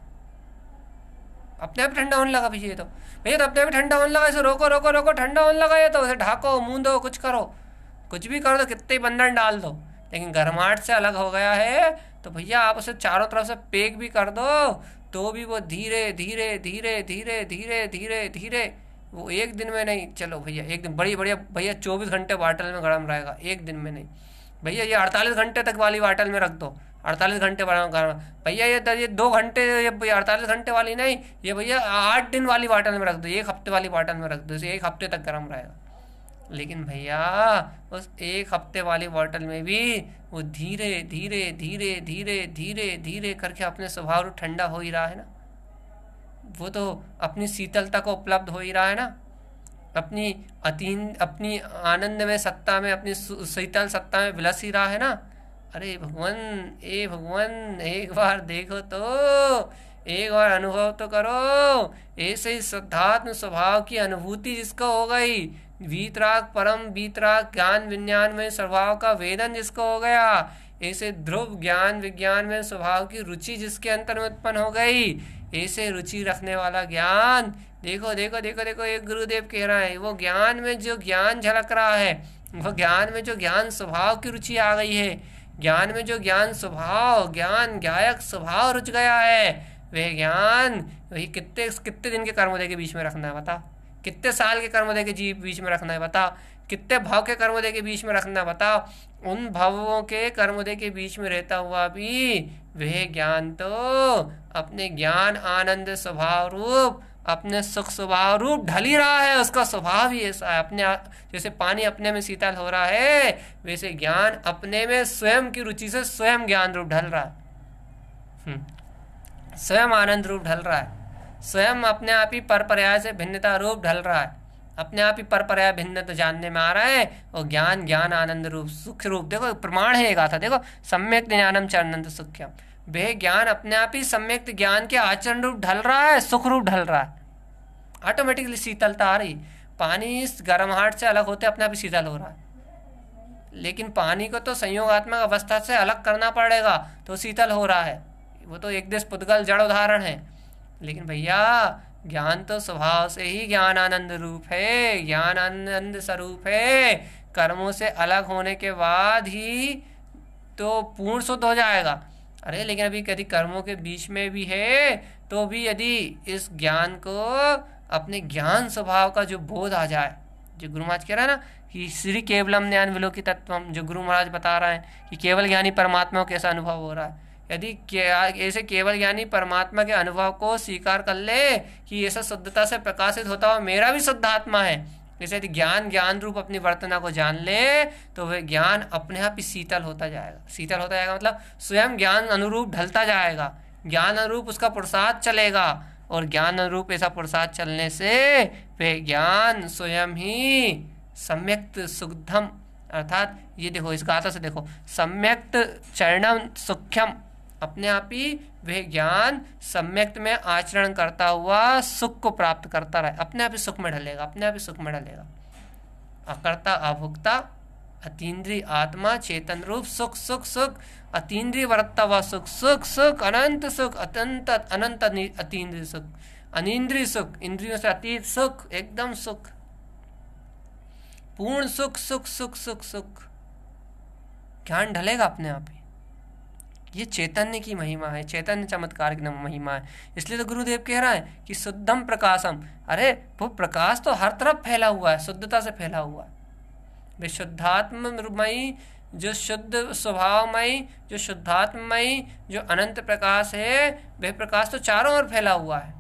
अपने आप ठंडा होने लगा भैया ये तो भैया तो अपने आप ठंडा होने लगा इसे रोको रोको रोको ठंडा होने लगा ये तो उसे ढाको मूंदो दो कुछ करो कुछ भी करो तो कितने ही बंधन डाल दो लेकिन गर्माहट से अलग हो गया है तो भैया आप उसे चारों तरफ से पेक भी कर दो तो भी वो धीरे धीरे धीरे धीरे धीरे धीरे धीरे वो एक दिन में नहीं चलो भैया एक दिन बड़ी बढ़िया भैया चौबीस घंटे बाटल में गर्म रहेगा एक दिन में नहीं भैया ये अड़तालीस घंटे तक वाली बाटल में रख दो अड़तालीस घंटे वाला भैया ये ये दो घंटे ये अड़तालीस घंटे वाली नहीं ये भैया आठ दिन वाली बॉटल में रख दो एक हफ्ते वाली बॉटल में रख दो एक हफ्ते तक गर्म रहेगा लेकिन भैया उस एक हफ्ते वाली बॉटल में भी वो धीरे धीरे धीरे धीरे धीरे धीरे करके अपने स्वभाव ठंडा हो ही रहा है ना वो तो अपनी शीतलता को उपलब्ध हो ही रहा है ना अपनी अतीन अपनी आनंद में सत्ता में अपनी शीतल सत्ता में विलस ही रहा है ना अरे भगवान ए भगवान एक बार देखो तो एक बार अनुभव तो करो ऐसे ही श्रद्धात्म स्वभाव की अनुभूति जिसको हो गई वीतराग परम वीतराग ज्ञान विज्ञान में स्वभाव का वेदन जिसको हो गया ऐसे ध्रुव ज्ञान विज्ञान में स्वभाव की रुचि जिसके अंतर में उत्पन्न हो गई ऐसे रुचि रखने वाला ज्ञान देखो देखो देखो देखो एक गुरुदेव कह रहा है वो ज्ञान में जो ज्ञान झलक रहा है वो ज्ञान में जो ज्ञान स्वभाव की रुचि आ गई है ज्ञान में जो ज्ञान स्वभाव ज्ञान ज्ञायक स्वभाव रुच गया है वह ज्ञान वही कितने कितने दिन के कर्मोदय के बीच में रखना है बता कितने साल के कर्मोदय के जीव बीच में रखना है बता कितने भाव के कर्मोदय के बीच में रखना है बता उन भावों के कर्मोदय के बीच में रहता हुआ भी वह ज्ञान तो अपने ज्ञान आनंद स्वभाव रूप अपने सुख स्वभाव रूप ढल ही रहा है उसका स्वभाव ही ऐसा है अपने जैसे पानी अपने में शीतल हो रहा है वैसे ज्ञान अपने में स्वयं की रुचि से स्वयं ज्ञान रूप ढल रहा है हम्म। स्वयं आनंद रूप ढल रहा है स्वयं अपने आप ही पर पर्याय से भिन्नता रूप ढल रहा है अपने आप ही पर पर्याय भिन्नता जानने में आ रहा है और ज्ञान ज्ञान आनंद रूप सुख रूप देखो प्रमाण है एक गाथा देखो सम्यक ज्ञानम चरणंद सुख्यम वह ज्ञान अपने आप ही सम्यक ज्ञान के आचरण रूप ढल रहा है सुख रूप ढल रहा है ऑटोमेटिकली शीतलता आ रही पानी इस हाट से अलग होते अपने आप ही शीतल हो रहा है लेकिन पानी को तो संयोगात्मक अवस्था से अलग करना पड़ेगा तो शीतल हो रहा है वो तो एक देश पुद्गल जड़ उदाहरण है लेकिन भैया ज्ञान तो स्वभाव से ही ज्ञान आनंद रूप है ज्ञान आनंद स्वरूप है कर्मों से अलग होने के बाद ही तो पूर्ण शुद्ध हो जाएगा अरे लेकिन अभी यदि कर्मों के बीच में भी है तो भी यदि इस ज्ञान को अपने ज्ञान स्वभाव का जो बोध आ जाए जो गुरु महाराज कह रहा है ना कि श्री केवलम ज्ञान विलोक तत्व जो गुरु महाराज बता रहे हैं कि केवल ज्ञानी परमात्मा को कैसा अनुभव हो रहा है यदि ऐसे केवल ज्ञानी परमात्मा के अनुभव को स्वीकार कर ले कि ऐसा शुद्धता से प्रकाशित होता हुआ मेरा भी शुद्ध आत्मा है जैसे यदि ज्ञान ज्ञान रूप अपनी वर्तना को जान ले तो वह ज्ञान अपने आप ही शीतल होता जाएगा शीतल होता जाएगा मतलब स्वयं ज्ञान अनुरूप ढलता जाएगा ज्ञान अनुरूप उसका प्रसाद चलेगा और ज्ञान अनुरूप ऐसा प्रसाद चलने से वे ज्ञान स्वयं ही सम्यक्त सुगधम अर्थात ये देखो इस गाथा से देखो सम्यक्त चरणम सुख्यम अपने आप ही वह ज्ञान सम्यक्त में आचरण करता हुआ सुख को प्राप्त करता रहे अपने आप ही सुख में ढलेगा अपने आप ही सुख में ढलेगा अकर्ता अभुक्ता अतीन्द्रिय आत्मा चेतन रूप सुख सुख सुख अतीन्द्रिय वर्तता व सुख सुख सुख अनंत सुख अतंत अनंत अतीन्द्रिय सुख अनिंद्रिय सुख इंद्रियों से अतीत सुख एकदम सुख पूर्ण सुख सुख सुख सुख सुख ज्ञान ढलेगा अपने आप ही ये चैतन्य की महिमा है चैतन्य चमत्कार की महिमा है इसलिए तो गुरुदेव कह रहा है कि शुद्धम प्रकाशम अरे वो प्रकाश तो हर तरफ फैला हुआ है शुद्धता से फैला हुआ है विशुद्धात्मयी जो शुद्ध स्वभावमयी जो शुद्धात्मयी जो अनंत प्रकाश है वह प्रकाश तो चारों ओर फैला हुआ है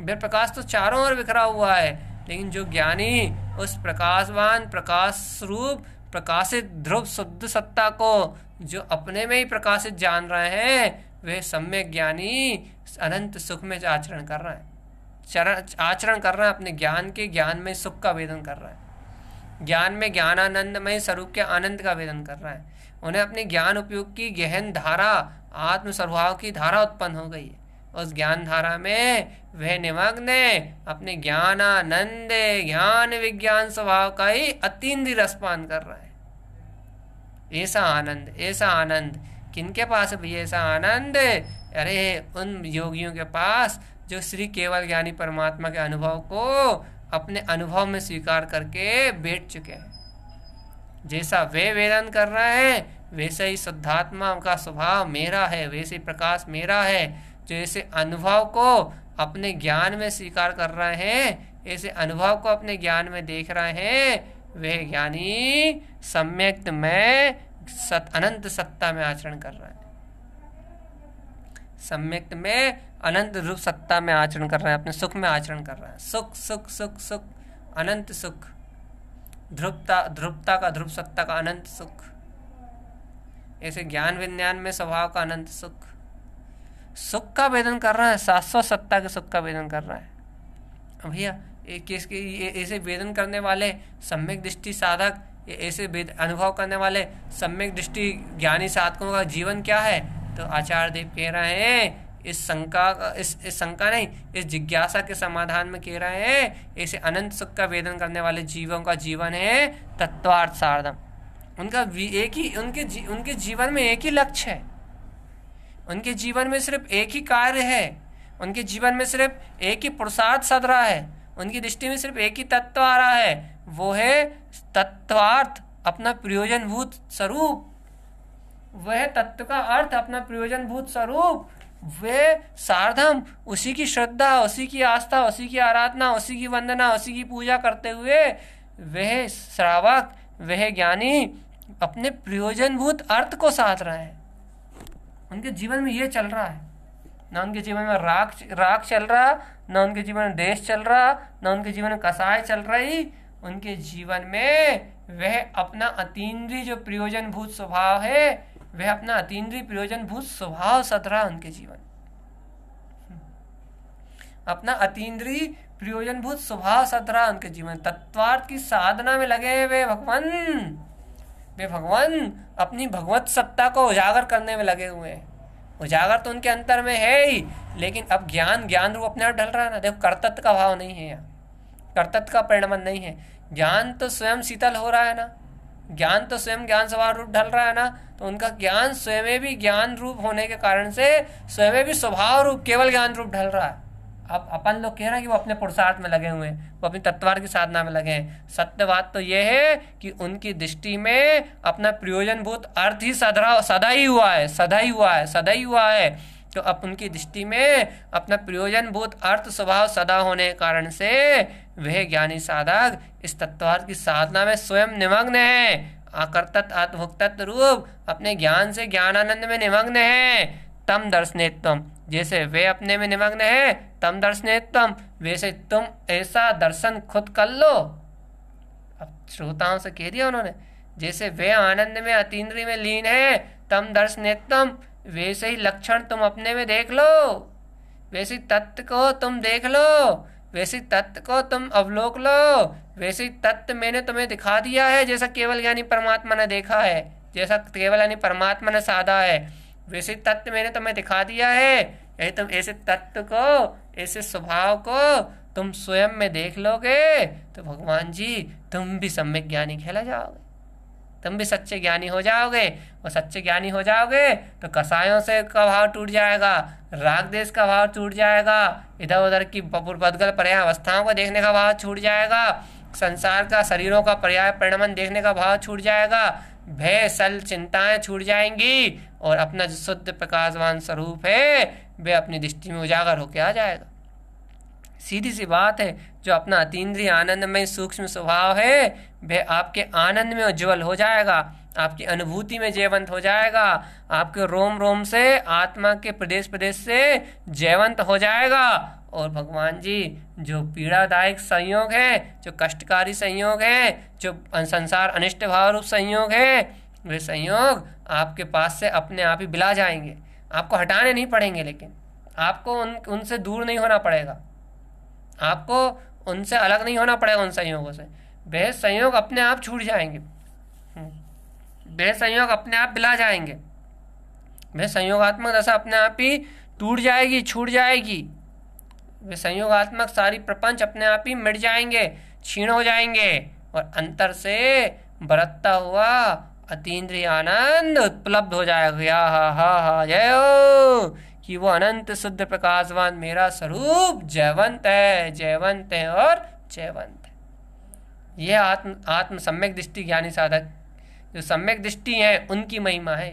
वह प्रकाश तो चारों ओर बिखरा हुआ है लेकिन जो ज्ञानी उस प्रकाशवान प्रकाश स्वरूप प्रकाशित ध्रुव शुद्ध सत्ता को जो अपने में ही प्रकाशित जान रहे हैं वे सम्य ज्ञानी अनंत सुख में आचरण कर रहे हैं चरण आचरण कर रहे हैं अपने ज्ञान के ज्ञान में सुख का वेदन कर रहे हैं ज्ञान में ज्ञान आनंदमय स्वरूप के आनंद का वेदन कर रहे हैं उन्हें अपने ज्ञान उपयोग की गहन धारा आत्म स्वभाव की धारा उत्पन्न हो गई है उस ज्ञान धारा में वह निमग्न अपने ज्ञानानंद ज्ञान विज्ञान स्वभाव का ही अतीन्द्र रसपान कर रहा है ऐसा आनंद ऐसा आनंद किनके पास है भैया ऐसा आनंद अरे उन योगियों के पास जो श्री केवल ज्ञानी परमात्मा के अनुभव को अपने अनुभव में स्वीकार करके बैठ चुके हैं जैसा वे वेदन कर रहे हैं वैसे ही शुद्धात्मा का स्वभाव मेरा है वैसे प्रकाश मेरा है जो ऐसे अनुभव को अपने ज्ञान में स्वीकार कर रहे हैं ऐसे अनुभव को अपने ज्ञान में देख रहे हैं वह ज्ञानी सम्यक्त में सत अनंत सत्ता में आचरण कर रहा है सम्यक्त में अनंत रूप सत्ता में आचरण कर रहा है अपने सुख में आचरण कर रहा है सुख सुख सुख सुख अनंत सुख ध्रुपता ध्रुपता का ध्रुप सत्ता का अनंत सुख ऐसे ज्ञान विज्ञान में स्वभाव का अनंत सुख सुख का वेदन कर रहा है शाश्वत सत्ता के सुख का वेदन कर रहा है भैया किसके ऐसे वेदन करने वाले सम्यक दृष्टि साधक ऐसे वेद अनुभव करने वाले सम्यक दृष्टि ज्ञानी साधकों का जीवन क्या है तो आचार्य देव कह रहे हैं इस शंका इस इस शंका नहीं इस जिज्ञासा के समाधान में कह रहे हैं ऐसे अनंत सुख का वेदन करने वाले जीवों का जीवन है तत्वार्थ सारदम उनका एक ही उनके जी, उनके जीवन में एक ही लक्ष्य है उनके जीवन में सिर्फ एक ही कार्य है उनके जीवन में सिर्फ एक ही पुरुषार्थ सद रहा है उनकी दृष्टि में सिर्फ एक ही तत्व आ रहा है वो है तत्वार्थ अपना प्रयोजनभूत स्वरूप वह तत्व का अर्थ अपना प्रयोजनभूत स्वरूप वे सार्धम उसी की श्रद्धा उसी की आस्था उसी की आराधना उसी की वंदना उसी की पूजा करते हुए वह श्रावक वह ज्ञानी अपने प्रयोजनभूत अर्थ को साध रहे हैं उनके जीवन में ये चल रहा है ना उनके जीवन में राग राग चल रहा ना उनके जीवन में देश चल रहा ना उनके जीवन में कसाय चल रही उनके जीवन में वह अपना अतीन्द्रीय जो प्रयोजन भूत स्वभाव है वह अपना अतीन्द्रीय प्रयोजन भूत स्वभाव रहा उनके जीवन अपना अतीन्द्रीय प्रयोजन भूत स्वभाव रहा उनके जीवन तत्वार्थ की साधना में लगे वे भगवान वे भगवान अपनी भगवत सत्ता को उजागर करने में लगे हुए हैं उजागर तो उनके अंतर में है ही लेकिन अब ज्ञान ज्ञान रूप अपने आप ढल रहा है ना देखो कर्तत्व का भाव नहीं है यहाँ कर्तत्व का परिणमन नहीं है ज्ञान तो स्वयं शीतल हो रहा है ना ज्ञान तो स्वयं ज्ञान स्वभाव रूप ढल रहा है ना तो उनका ज्ञान स्वयं भी ज्ञान रूप होने के कारण से स्वयं भी स्वभाव रूप केवल ज्ञान रूप ढल रहा है अब अपन लोग कह रहे हैं कि वो अपने पुरुषार्थ में लगे हुए हैं वो अपनी तत्वार्थ की साधना में लगे हैं सत्यवाद तो ये है कि उनकी दृष्टि में अपना प्रयोजनभूत अर्थ ही सदरा सदा ही हुआ है सदा ही हुआ है सदा ही हुआ है तो अब उनकी दृष्टि में अपना प्रयोजनभूत अर्थ स्वभाव सदा होने के कारण से वह ज्ञानी साधक इस तत्वार्थ की साधना में स्वयं निमग्न है आकर्तत आत्मभुक्त रूप अपने ज्ञान से ज्ञानानंद में निमग्न है तम दर्शने तम जैसे वे अपने में निमग्न है तम दर्शन तम वैसे तुम ऐसा दर्शन खुद कर लो अब श्रोताओं से कह दिया उन्होंने जैसे वे आनंद में अतीन्द्रिय में लीन है तम दर्शन तम वैसे ही लक्षण तुम अपने में देख लो वैसे तत्व को तुम देख लो वैसे तत्व को तुम अवलोक लो वैसे तत्व मैंने तुम्हें दिखा दिया है जैसा केवल ज्ञानी परमात्मा ने देखा है जैसा केवल यानी परमात्मा ने साधा है वैसे तत्व मैंने तुम्हें दिखा दिया है यही तुम ऐसे तत्व को ऐसे स्वभाव को तुम स्वयं में देख लोगे तो भगवान जी तुम भी सम्यक ज्ञानी खेला जाओगे तुम भी सच्चे ज्ञानी हो जाओगे और सच्चे ज्ञानी हो जाओगे तो कसायों से का भाव टूट जाएगा राग देश का भाव टूट जाएगा इधर उधर की बदगल पर्याय अवस्थाओं को देखने का भाव छूट जाएगा संसार का शरीरों का पर्याय परिणाम देखने का भाव छूट जाएगा भय सल चिंताएं छूट जाएंगी और अपना जो शुद्ध प्रकाशवान स्वरूप है वह अपनी दृष्टि में उजागर होकर आ जाएगा सीधी सी बात है जो अपना अतीन्द्रिय आनंद में सूक्ष्म स्वभाव है वह आपके आनंद में उज्ज्वल हो जाएगा आपकी अनुभूति में जयवंत हो जाएगा आपके रोम रोम से आत्मा के प्रदेश प्रदेश से जयवंत हो जाएगा और भगवान जी जो पीड़ादायक संयोग है जो कष्टकारी संयोग है जो संसार अनिष्ट भाव रूप संयोग है वे संयोग आपके पास से अपने आप ही बिला जाएंगे आपको हटाने नहीं पड़ेंगे लेकिन आपको उन उनसे दूर नहीं होना पड़ेगा आपको उनसे अलग नहीं होना पड़ेगा उन संयोगों से वह संयोग अपने आप छूट जाएंगे वे संयोग अपने आप बिला जाएंगे वे संयोगात्मक दशा अपने आप ही टूट जाएगी छूट जाएगी वे संयोगात्मक सारी प्रपंच अपने आप ही मिट जाएंगे क्षीण हो जाएंगे और अंतर से बरतता हुआ अतीन्द्रिय आनंद उपलब्ध हो जाएगा हा हा हा जय हो कि वो अनंत शुद्ध प्रकाशवान मेरा स्वरूप जयवंत है जयवंत है और जयवंत है यह आत्म आत्म सम्यक दृष्टि ज्ञानी साधक जो सम्यक दृष्टि है उनकी महिमा है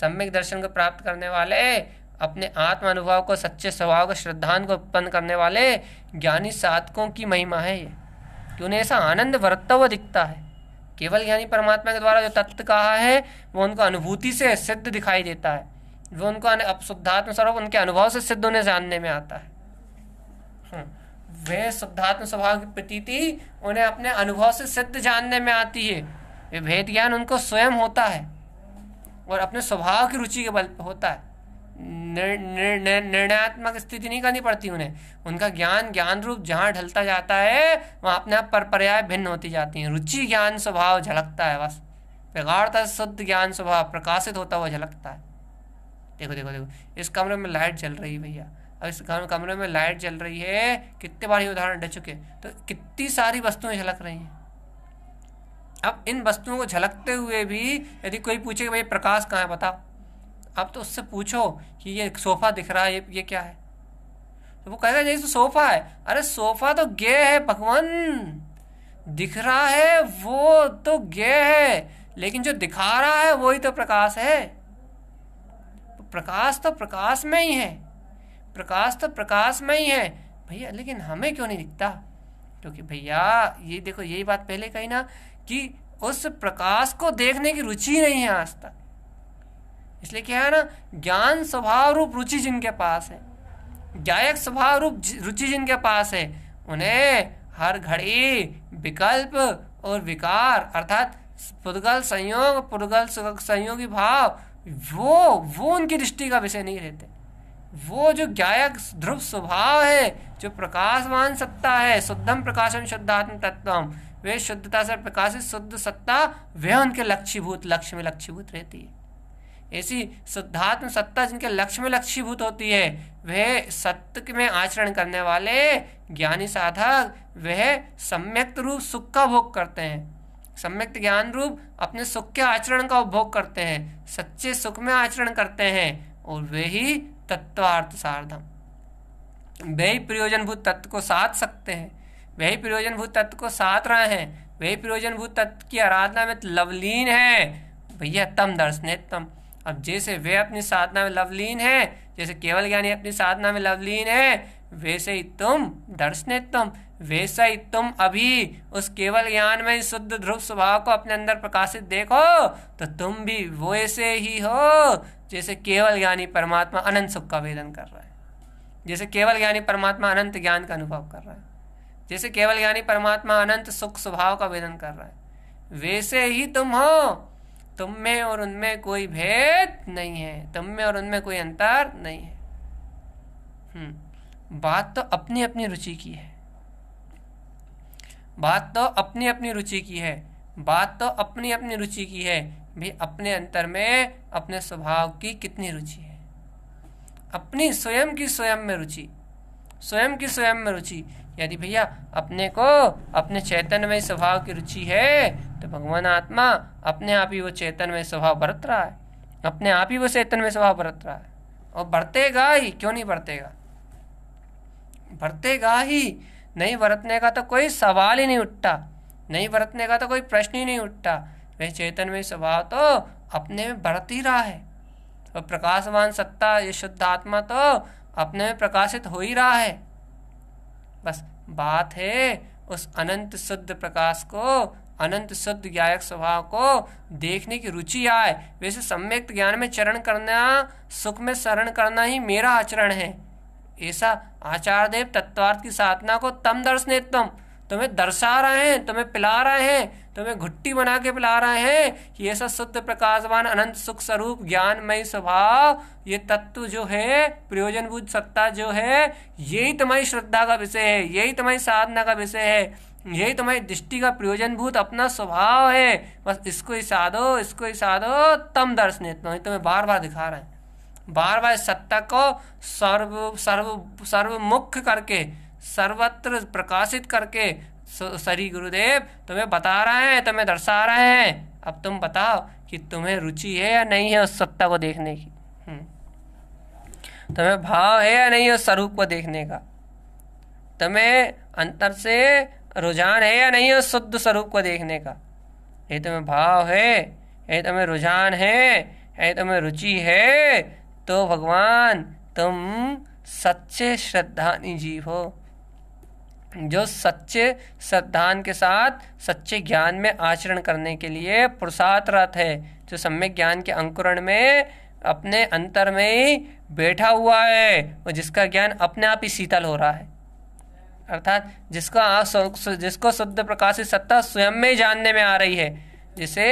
सम्यक दर्शन को प्राप्त करने वाले अपने आत्म अनुभव को सच्चे स्वभाव को श्रद्धान को उत्पन्न करने वाले ज्ञानी साधकों की महिमा है कि उन्हें ऐसा आनंद भरता हुआ दिखता है केवल ज्ञानी परमात्मा के द्वारा जो तत्व कहा है वो उनको अनुभूति से सिद्ध दिखाई देता है वो उनको शुद्धात्म स्वरूप उनके अनुभव से सिद्ध उन्हें जानने में आता है हम्म, वे शुद्धात्म स्वभाव की प्रतीति उन्हें अपने अनुभव से सिद्ध जानने में आती है विभेद भेद ज्ञान उनको स्वयं होता है और अपने स्वभाव की रुचि के बल होता है निर्णयात्मक स्थिति नहीं करनी पड़ती उन्हें उनका ज्ञान ज्ञान रूप जहाँ ढलता जाता है वहाँ अपने आप पर पर्याय भिन्न होती जाती हैं रुचि ज्ञान स्वभाव झलकता है बस प्रगाढ़ता शुद्ध ज्ञान स्वभाव प्रकाशित होता हुआ झलकता है देखो देखो देखो इस कमरे में लाइट जल रही है भैया अब इस कमरे में लाइट जल रही है कितने बार ही उदाहरण डे चुके तो कितनी सारी वस्तुएं झलक रही हैं अब इन वस्तुओं को झलकते हुए भी यदि कोई पूछे कि भाई प्रकाश कहाँ है बताओ अब तो उससे पूछो कि ये सोफ़ा दिख रहा है ये ये क्या है तो वो कहते है तो सोफ़ा है अरे सोफ़ा तो गे है भगवान दिख रहा है वो तो गे है लेकिन जो दिखा रहा है ही तो प्रकाश है प्रकाश तो प्रकाश में ही है प्रकाश तो प्रकाश में ही है भैया लेकिन हमें क्यों नहीं दिखता क्योंकि भैया ये देखो यही बात पहले कही ना कि उस प्रकाश को देखने की रुचि नहीं है आज तक इसलिए क्या है ना ज्ञान स्वभाव रूप रुचि जिनके पास है गायक स्वभाव रूप रुचि जिनके पास है उन्हें हर घड़ी विकल्प और विकार अर्थात पुद्गल संयोग पुद्गल संयोगी भाव वो वो उनकी दृष्टि का विषय नहीं रहते वो जो गायक ध्रुव स्वभाव है जो प्रकाशवान सत्ता है शुद्धम प्रकाशम शुद्धात्म तत्वम वे शुद्धता से प्रकाशित शुद्ध सत्ता वह उनके लक्ष्यभूत लक्ष्य में लक्ष्यभूत रहती है ऐसी शुद्धात्म सत्ता जिनके लक्ष्य में लक्ष्यभूत होती है वह सत्य में आचरण करने वाले ज्ञानी साधक वह सम्यक्त रूप सुख का भोग करते हैं सम्यक्त ज्ञान रूप अपने सुख के आचरण का उपभोग करते हैं सच्चे सुख में आचरण करते हैं और वे ही तत्वार्थ साधम वे ही प्रयोजनभूत तत्व को साध सकते हैं वही प्रयोजनभूत तत्व को साथ रहे हैं वही प्रयोजनभूत तत्व की आराधना में लवलीन है भैया तम दर्शन तम अब जैसे वे अपनी साधना में लवलीन है जैसे केवल ज्ञानी अपनी साधना में लवलीन है वैसे ही तुम दर्शन तुम वैसे ही तुम अभी उस केवल ज्ञान में शुद्ध ध्रुव स्वभाव को अपने अंदर प्रकाशित देखो तो तुम भी वैसे ही हो जैसे केवल ज्ञानी परमात्मा अनंत सुख का वेदन कर रहा है जैसे केवल ज्ञानी परमात्मा अनंत ज्ञान का अनुभव कर रहा है जैसे केवल ज्ञानी परमात्मा अनंत सुख स्वभाव का वेदन कर रहा है वैसे ही तुम हो तुम में और उनमें कोई भेद नहीं है तुम में और उनमें कोई अंतर नहीं है हम्म, बात तो अपनी अपनी रुचि की है बात तो अपनी अपनी रुचि की है बात तो अपनी अपनी रुचि की है भी अपने अंतर में अपने स्वभाव की कितनी रुचि है अपनी स्वयं की स्वयं में रुचि स्वयं की स्वयं में रुचि यदि भैया अपने को अपने चैतन्यमय स्वभाव की रुचि है तो भगवान आत्मा अपने आप ही वो चैतन्यमय स्वभाव बरत रहा है अपने आप ही वो चैतन्यमय स्वभाव बरत रहा है और बरतेगा ही क्यों नहीं बरतेगा बरतेगा ही नहीं बरतने का तो कोई सवाल ही नहीं उठता नहीं बरतने का तो कोई प्रश्न ही नहीं उठता वह चैतन्यमय स्वभाव तो अपने में बरत ही रहा है और प्रकाशवान सत्ता ये शुद्ध आत्मा तो अपने में प्रकाशित हो ही रहा है बस बात है उस अनंत शुद्ध प्रकाश को अनंत शुद्ध ज्ञायक स्वभाव को देखने की रुचि आए वैसे सम्यक ज्ञान में चरण करना सुख में शरण करना ही मेरा आचरण है ऐसा आचार्य देव तत्वार्थ की साधना को तम दर्शने तम तुम्हें दर्शा रहे हैं तुम्हें पिला रहे हैं तुम्हें तो घुट्टी बना के पिला रहे हैं कि ऐसा शुद्ध प्रकाशवान अनंत सुख स्वरूप ज्ञानमय स्वभाव ये तत्व जो है प्रयोजन बुद्ध सत्ता जो है यही तुम्हारी श्रद्धा का विषय है यही तुम्हारी साधना का विषय है यही तुम्हारी दृष्टि का प्रयोजन भूत अपना स्वभाव है बस इसको ही साधो इसको ही साधो तम दर्शन दर्शनित तुम्हें तो बार बार दिखा रहे हैं बार बार सत्ता को सर्व सर्व सर्वमुख करके सर्वत्र प्रकाशित करके सॉरी गुरुदेव तुम्हें बता रहे हैं तुम्हें दर्शा रहे हैं अब तुम बताओ कि तुम्हें रुचि है या नहीं है उस सत्ता को देखने की हम्म। तुम्हें भाव है या नहीं उस स्वरूप को देखने का तुम्हें अंतर से रुझान है या नहीं उस शुद्ध स्वरूप को देखने का ये तुम्हें भाव है ये तुम्हें रुझान है ये तुम्हें रुचि है तो भगवान तुम सच्चे श्रद्धानी जीव हो जो सच्चे सद्धान के साथ सच्चे ज्ञान में आचरण करने के लिए पुरुषार्थरत है जो सम्यक ज्ञान के अंकुरण में अपने अंतर में ही बैठा हुआ है और जिसका ज्ञान अपने आप ही शीतल हो रहा है अर्थात जिसका जिसको शुद्ध प्रकाशित सत्ता स्वयं में ही जानने में आ रही है जिसे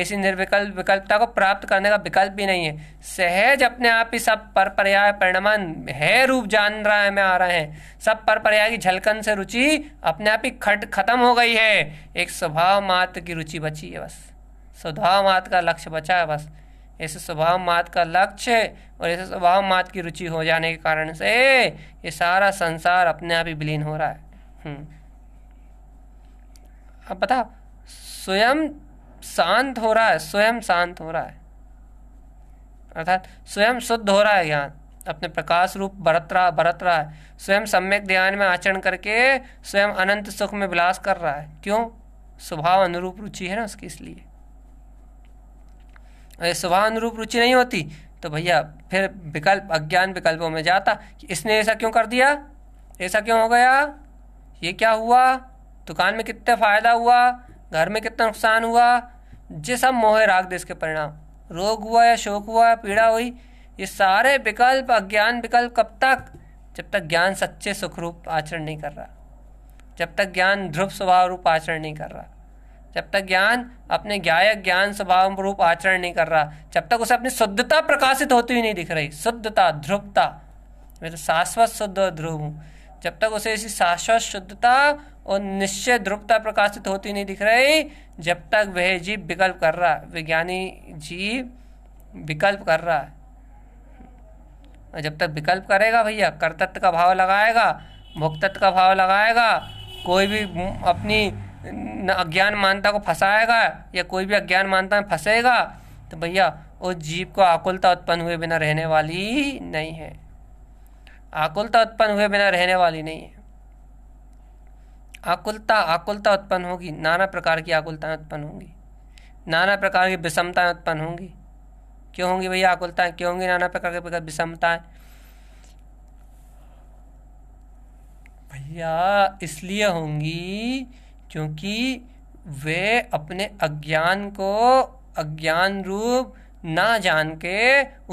ऐसी निर्विकल्प विकल्पता को प्राप्त करने का विकल्प भी नहीं है सहज अपने आप ही सब पर पर्याय परिणमन है रूप जान रहा है में आ रहे हैं सब पर पर्याय की झलकन से रुचि अपने आप ही खट खत्म हो गई है एक स्वभाव मात्र की रुचि बची है बस स्वभाव मात्र का लक्ष्य बचा है बस ऐसे स्वभाव मात का लक्ष्य और ऐसे स्वभाव मात की रुचि हो जाने के कारण से ये सारा संसार अपने आप ही विलीन हो रहा है हम्म। अब बताओ स्वयं शांत हो रहा है स्वयं शांत हो रहा है अर्थात स्वयं शुद्ध हो रहा है ज्ञान अपने प्रकाश रूप बरत रहा बरत रहा है स्वयं सम्यक ध्यान में आचरण करके स्वयं अनंत सुख में विलास कर रहा है क्यों स्वभाव अनुरूप रुचि है ना उसकी इसलिए अरे स्वभाव अनुरूप रुचि नहीं होती तो भैया फिर विकल्प अज्ञान विकल्पों में जाता कि इसने ऐसा क्यों कर दिया ऐसा क्यों हो गया ये क्या हुआ दुकान में कितना फ़ायदा हुआ घर में कितना नुकसान हुआ जिस हम मोहे राग देश के परिणाम रोग हुआ या शोक हुआ या पीड़ा हुई ये सारे विकल्प अज्ञान विकल्प कब तक जब तक ज्ञान सच्चे सुख रूप आचरण नहीं कर रहा जब तक ज्ञान ध्रुव स्वभाव रूप आचरण नहीं कर रहा जब तक ज्ञान अपने ज्ञायक ज्ञान स्वभाव रूप आचरण नहीं कर रहा जब तक उसे अपनी शुद्धता प्रकाशित होती हुई नहीं दिख रही शुद्धता ध्रुवता मैं तो शाश्वत शुद्ध और ध्रुव हूँ जब तक उसे ऐसी शाश्वत शुद्धता और निश्चय ध्रुवता प्रकाशित होती नहीं दिख रही जब तक वह जीव विकल्प कर रहा है विज्ञानी जीव विकल्प कर रहा है जब तक विकल्प करेगा भैया कर्तत्व का भाव लगाएगा भुक्तत्व का भाव लगाएगा कोई भी अपनी अज्ञान मानता को फंसाएगा या कोई भी अज्ञान मानता में फंसेगा तो भैया उस जीव को आकुलता उत्पन्न हुए बिना रहने वाली नहीं है आकुलता उत्पन्न हुए बिना रहने वाली नहीं है आकुलता आकुलता उत्पन्न होगी नाना प्रकार की आकुलताएं उत्पन्न होंगी नाना प्रकार की विषमताएं उत्पन्न होंगी क्यों होंगी भैया आकुलताएं क्यों होंगी नाना प्रकार की विषमताएं भैया इसलिए होंगी क्योंकि वे अपने अज्ञान को अज्ञान रूप ना जान के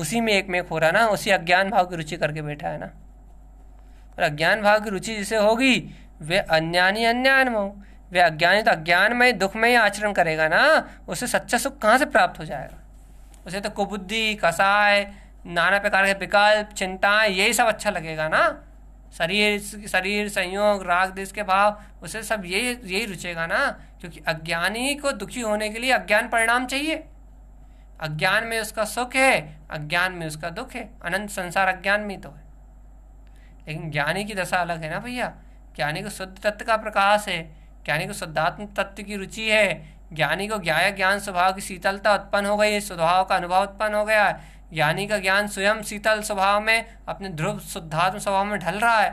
उसी में एक में खो रहा ना उसी अज्ञान भाव की रुचि करके बैठा है ना और अज्ञान भाव की रुचि जिसे होगी वे अज्ञानी अन्यान हो वे अज्ञानी तो अज्ञान में दुख में ही आचरण करेगा ना उसे सच्चा सुख कहाँ से प्राप्त हो जाएगा उसे तो कुबुद्धि कसाय नाना प्रकार के विकल्प चिंताएं यही सब अच्छा लगेगा ना शरीर शरीर संयोग राग देश के भाव उसे सब यही यही रुचेगा ना क्योंकि अज्ञानी को दुखी होने के लिए अज्ञान परिणाम चाहिए अज्ञान में उसका सुख है अज्ञान में उसका दुख है अनंत संसार अज्ञान में तो है लेकिन ज्ञानी की दशा अलग है ना भैया ज्ञानी को शुद्ध तत्व का प्रकाश है ज्ञानी को शुद्धात्म तत्व की रुचि है ज्ञानी को ज्ञाय ज्ञान स्वभाव की शीतलता उत्पन्न हो गई है स्वभाव का अनुभव उत्पन्न हो गया है ज्ञानी का ज्ञान स्वयं शीतल स्वभाव में अपने ध्रुव शुद्धात्म स्वभाव में ढल रहा है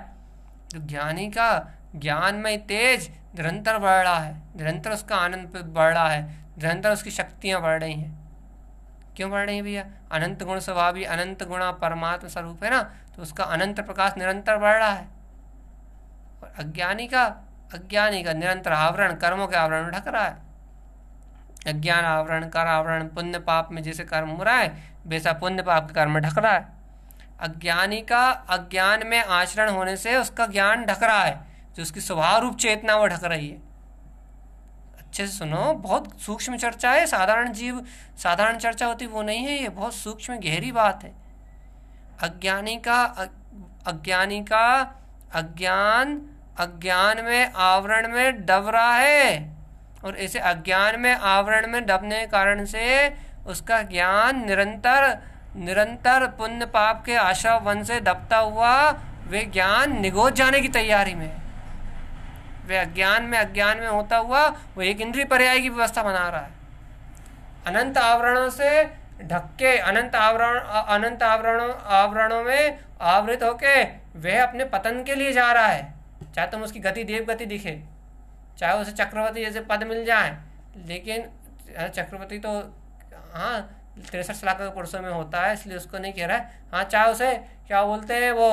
तो ज्ञानी का ज्ञान में तेज निरंतर बढ़ रहा है निरंतर उसका आनंद बढ़ रहा है निरंतर उसकी शक्तियाँ बढ़ रही हैं क्यों पढ़ रहे हैं भैया अनंत गुण स्वभाव ही अनंत गुणा परमात्म स्वरूप है ना तो उसका अनंत प्रकाश निरंतर बढ़ रहा है और अज्ञानी का अज्ञानी का निरंतर आवरण कर्मों के आवरण में ढक रहा है अज्ञान आवरण कर आवरण पुण्य पाप में जैसे कर्म हो रहा है वैसा पुण्य पाप के कर्म में ढक रहा है अज्ञानी का अज्ञान में आचरण होने से उसका ज्ञान ढक रहा है जो उसकी स्वभाव रूप चेतना वो ढक रही है अच्छे से सुनो बहुत सूक्ष्म चर्चा है साधारण जीव साधारण चर्चा होती वो नहीं है ये बहुत सूक्ष्म गहरी बात है अज्ञानी का अज्ञानी का अज्ञान अज्ञान में आवरण में डब रहा है और इसे अज्ञान में आवरण में डबने के कारण से उसका ज्ञान निरंतर निरंतर पुण्य पाप के आशा वन से दबता हुआ वे ज्ञान निगोद जाने की तैयारी में वे अज्ञान में अज्ञान में होता हुआ वो एक इंद्रिय पर्याय की व्यवस्था बना रहा है अनंत आवरणों से ढक्के अनंत आवरण अनंत आवरणों आवरणों में आवृत होके वह अपने पतन के लिए जा रहा है चाहे तुम तो उसकी गति देव गति दिखे चाहे उसे चक्रवर्ती जैसे पद मिल जाए लेकिन चक्रवर्ती तो हाँ तिरसठ सलाह के कुर्सों में होता है इसलिए उसको नहीं कह रहा है हाँ चाहे उसे क्या बोलते हैं वो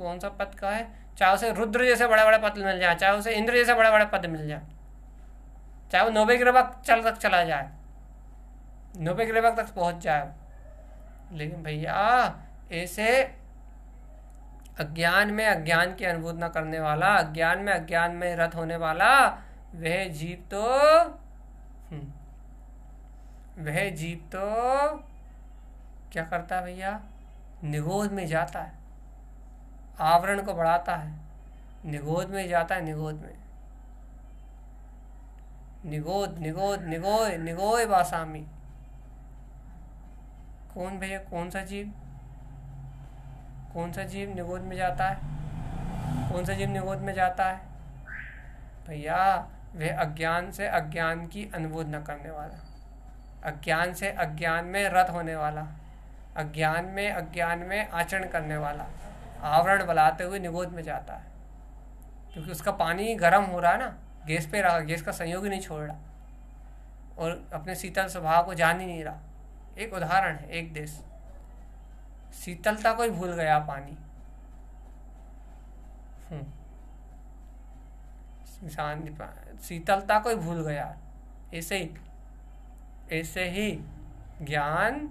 कौन सा पद का है चाहे उसे रुद्र जैसे बड़ा बड़ा पद मिल जाए चाहे उसे इंद्र जैसे बड़ा बड़ा पद मिल जाए चाहे वो नोबे ग्रह चल तक चला जाए नोबे ग्रह तक पहुंच जाए लेकिन भैया ऐसे अज्ञान में अज्ञान की न करने वाला अज्ञान में अज्ञान में रथ होने वाला वह जीव तो हम्म, वह जीव तो क्या करता है भैया निगोद में जाता है आवरण को बढ़ाता है निगोद में जाता है निगोद में निगोद निगोद निगोय निगोय बासामी कौन भैया कौन सा जीव कौन सा जीव निगोद में जाता है कौन सा जीव निगोद में जाता है भैया वे अज्ञान से अज्ञान की अनुबोध न करने वाला अज्ञान से अज्ञान में रत होने वाला अज्ञान में अज्ञान में आचरण करने वाला आवरण बनाते हुए निगोद में जाता है क्योंकि उसका पानी गर्म हो रहा है ना गैस पे रहा गैस का संयोग ही नहीं छोड़ रहा और अपने शीतल स्वभाव को जान ही नहीं रहा एक उदाहरण है एक देश शीतलता को ही भूल गया पानी हम्म। शीतलता को ही भूल गया ऐसे ही ऐसे ही ज्ञान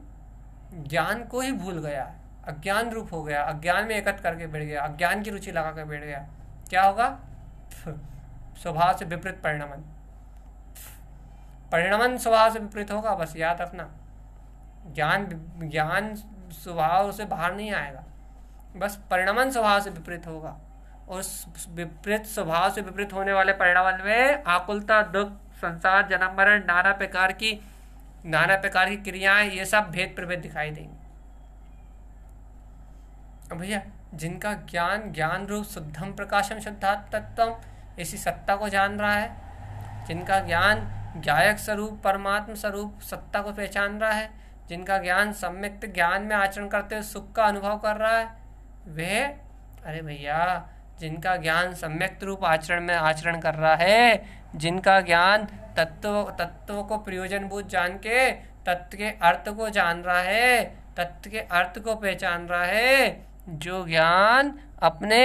ज्ञान को ही भूल गया अज्ञान रूप हो गया अज्ञान में एकत्र करके बैठ गया अज्ञान की रुचि लगा कर बैठ गया क्या होगा स्वभाव से विपरीत परिणमन परिणमन स्वभाव से विपरीत होगा बस याद रखना ज्ञान ज्ञान स्वभाव से बाहर नहीं आएगा बस परिणमन स्वभाव से विपरीत होगा और विपरीत स्वभाव से विपरीत होने वाले परिणाम में आकुलता दुख संसार जन्म मरण नाना प्रकार की नाना प्रकार की क्रियाएं ये सब भेद प्रभेद दिखाई देंगे भैया जिनका ज्ञान ज्ञान रूप शुद्धम प्रकाशम शुद्धा तत्वम इसी सत्ता को जान रहा है जिनका ज्ञान ज्ञायक स्वरूप परमात्म स्वरूप सत्ता को पहचान रहा है जिनका ज्ञान सम्यक्त ज्ञान में आचरण करते हुए सुख का अनुभव कर रहा है वे अरे भैया जिनका ज्ञान सम्यक्त रूप आचरण में आचरण कर रहा है जिनका ज्ञान तत्व तत्व को प्रयोजनभूत जान के तत्व के अर्थ को जान रहा है तत्व के अर्थ को पहचान रहा है जो ज्ञान अपने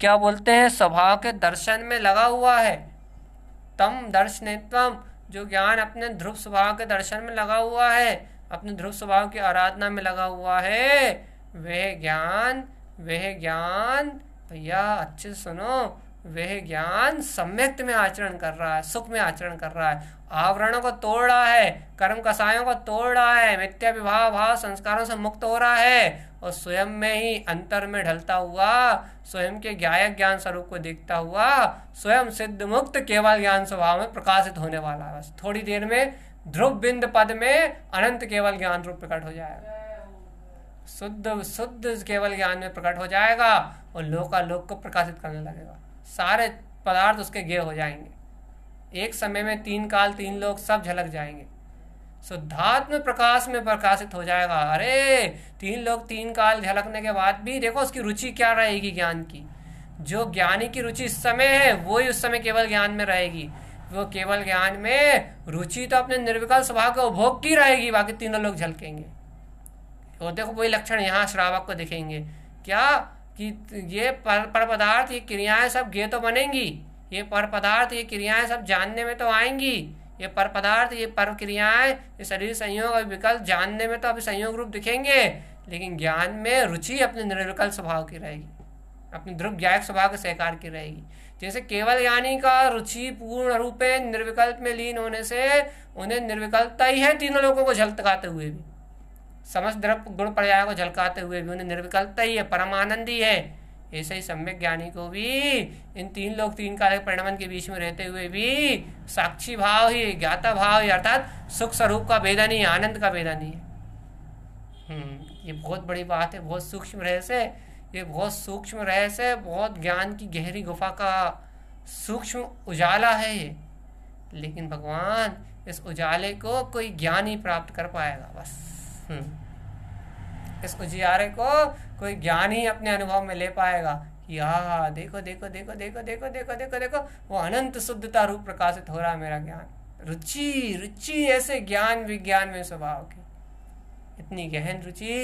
क्या बोलते हैं स्वभाव के दर्शन में लगा हुआ है तम दर्शनित्वम जो ज्ञान अपने ध्रुव स्वभाव के दर्शन में लगा हुआ है अपने ध्रुव स्वभाव की आराधना में लगा हुआ है वह ज्ञान वह ज्ञान भैया अच्छे सुनो वह ज्ञान सम्यक में आचरण कर रहा है सुख में आचरण कर रहा है आवरणों को तोड़ रहा है कर्म कसायों को तोड़ रहा है मिथ्या विवाह भाव संस्कारों से मुक्त हो रहा है और स्वयं में ही अंतर में ढलता हुआ स्वयं के गायक ज्ञान स्वरूप को देखता हुआ स्वयं सिद्ध मुक्त केवल ज्ञान स्वभाव में प्रकाशित होने वाला है थोड़ी देर में ध्रुव बिंद पद में अनंत केवल ज्ञान रूप प्रकट हो जाएगा शुद्ध शुद्ध केवल ज्ञान में प्रकट हो जाएगा और लोका लोक को प्रकाशित करने लगेगा सारे पदार्थ उसके गेय हो जाएंगे एक समय में तीन काल तीन लोग सब झलक जाएंगे शुद्धात्म प्रकाश में प्रकाशित हो जाएगा अरे तीन लोग तीन काल झलकने के बाद भी देखो उसकी रुचि क्या रहेगी ज्ञान की जो ज्ञानी की रुचि इस समय है वो ही उस समय केवल ज्ञान में रहेगी वो केवल ज्ञान में रुचि तो अपने निर्विकल स्वभाव के उपभोग की रहेगी बाकी तीनों लोग झलकेंगे और देखो वही लक्षण यहाँ श्रावक को दिखेंगे क्या कि ये पर, पर पदार्थ ये क्रियाएं सब गे तो बनेंगी ये पर पदार्थ ये क्रियाएं सब जानने में तो आएंगी ये पर पदार्थ ये पर क्रियाएं ये शरीर संयोग और विकल्प जानने में तो अभी संयोग रूप दिखेंगे लेकिन ज्ञान में रुचि अपने निर्विकल्प स्वभाव की रहेगी अपने ध्रुव ज्ञायक स्वभाव के सहकार की रहेगी जैसे केवल ज्ञानी का रुचि पूर्ण रूप निर्विकल्प में लीन होने से उन्हें निर्विकल्पता ही है तीनों लोगों को झलकाते हुए भी समस्त द्रव गुण पर्याय को झलकाते हुए भी उन्हें निर्विकल्पता ही है ही है ऐसे ही सम्यक ज्ञानी को भी इन तीन लोग तीन काल परिणाम के बीच में रहते हुए भी साक्षी भाव ही ज्ञाता भाव ही अर्थात सुख स्वरूप का भेदा नहीं आनंद का भेदा नहीं है हम्म, ये बहुत बड़ी बात है बहुत सूक्ष्म रहस्य से ये बहुत सूक्ष्म रहस्य से बहुत ज्ञान की गहरी गुफा का सूक्ष्म उजाला है ये लेकिन भगवान इस उजाले को कोई ज्ञान ही प्राप्त कर पाएगा बस हम्म, इस उजियारे को कोई ज्ञान ही अपने अनुभव में ले पाएगा कि हाँ, हाँ देखो देखो देखो देखो देखो देखो देखो देखो वो अनंत शुद्धता रूप प्रकाशित हो रहा है मेरा ज्ञान रुचि रुचि ऐसे ज्ञान विज्ञान में स्वभाव की इतनी गहन रुचि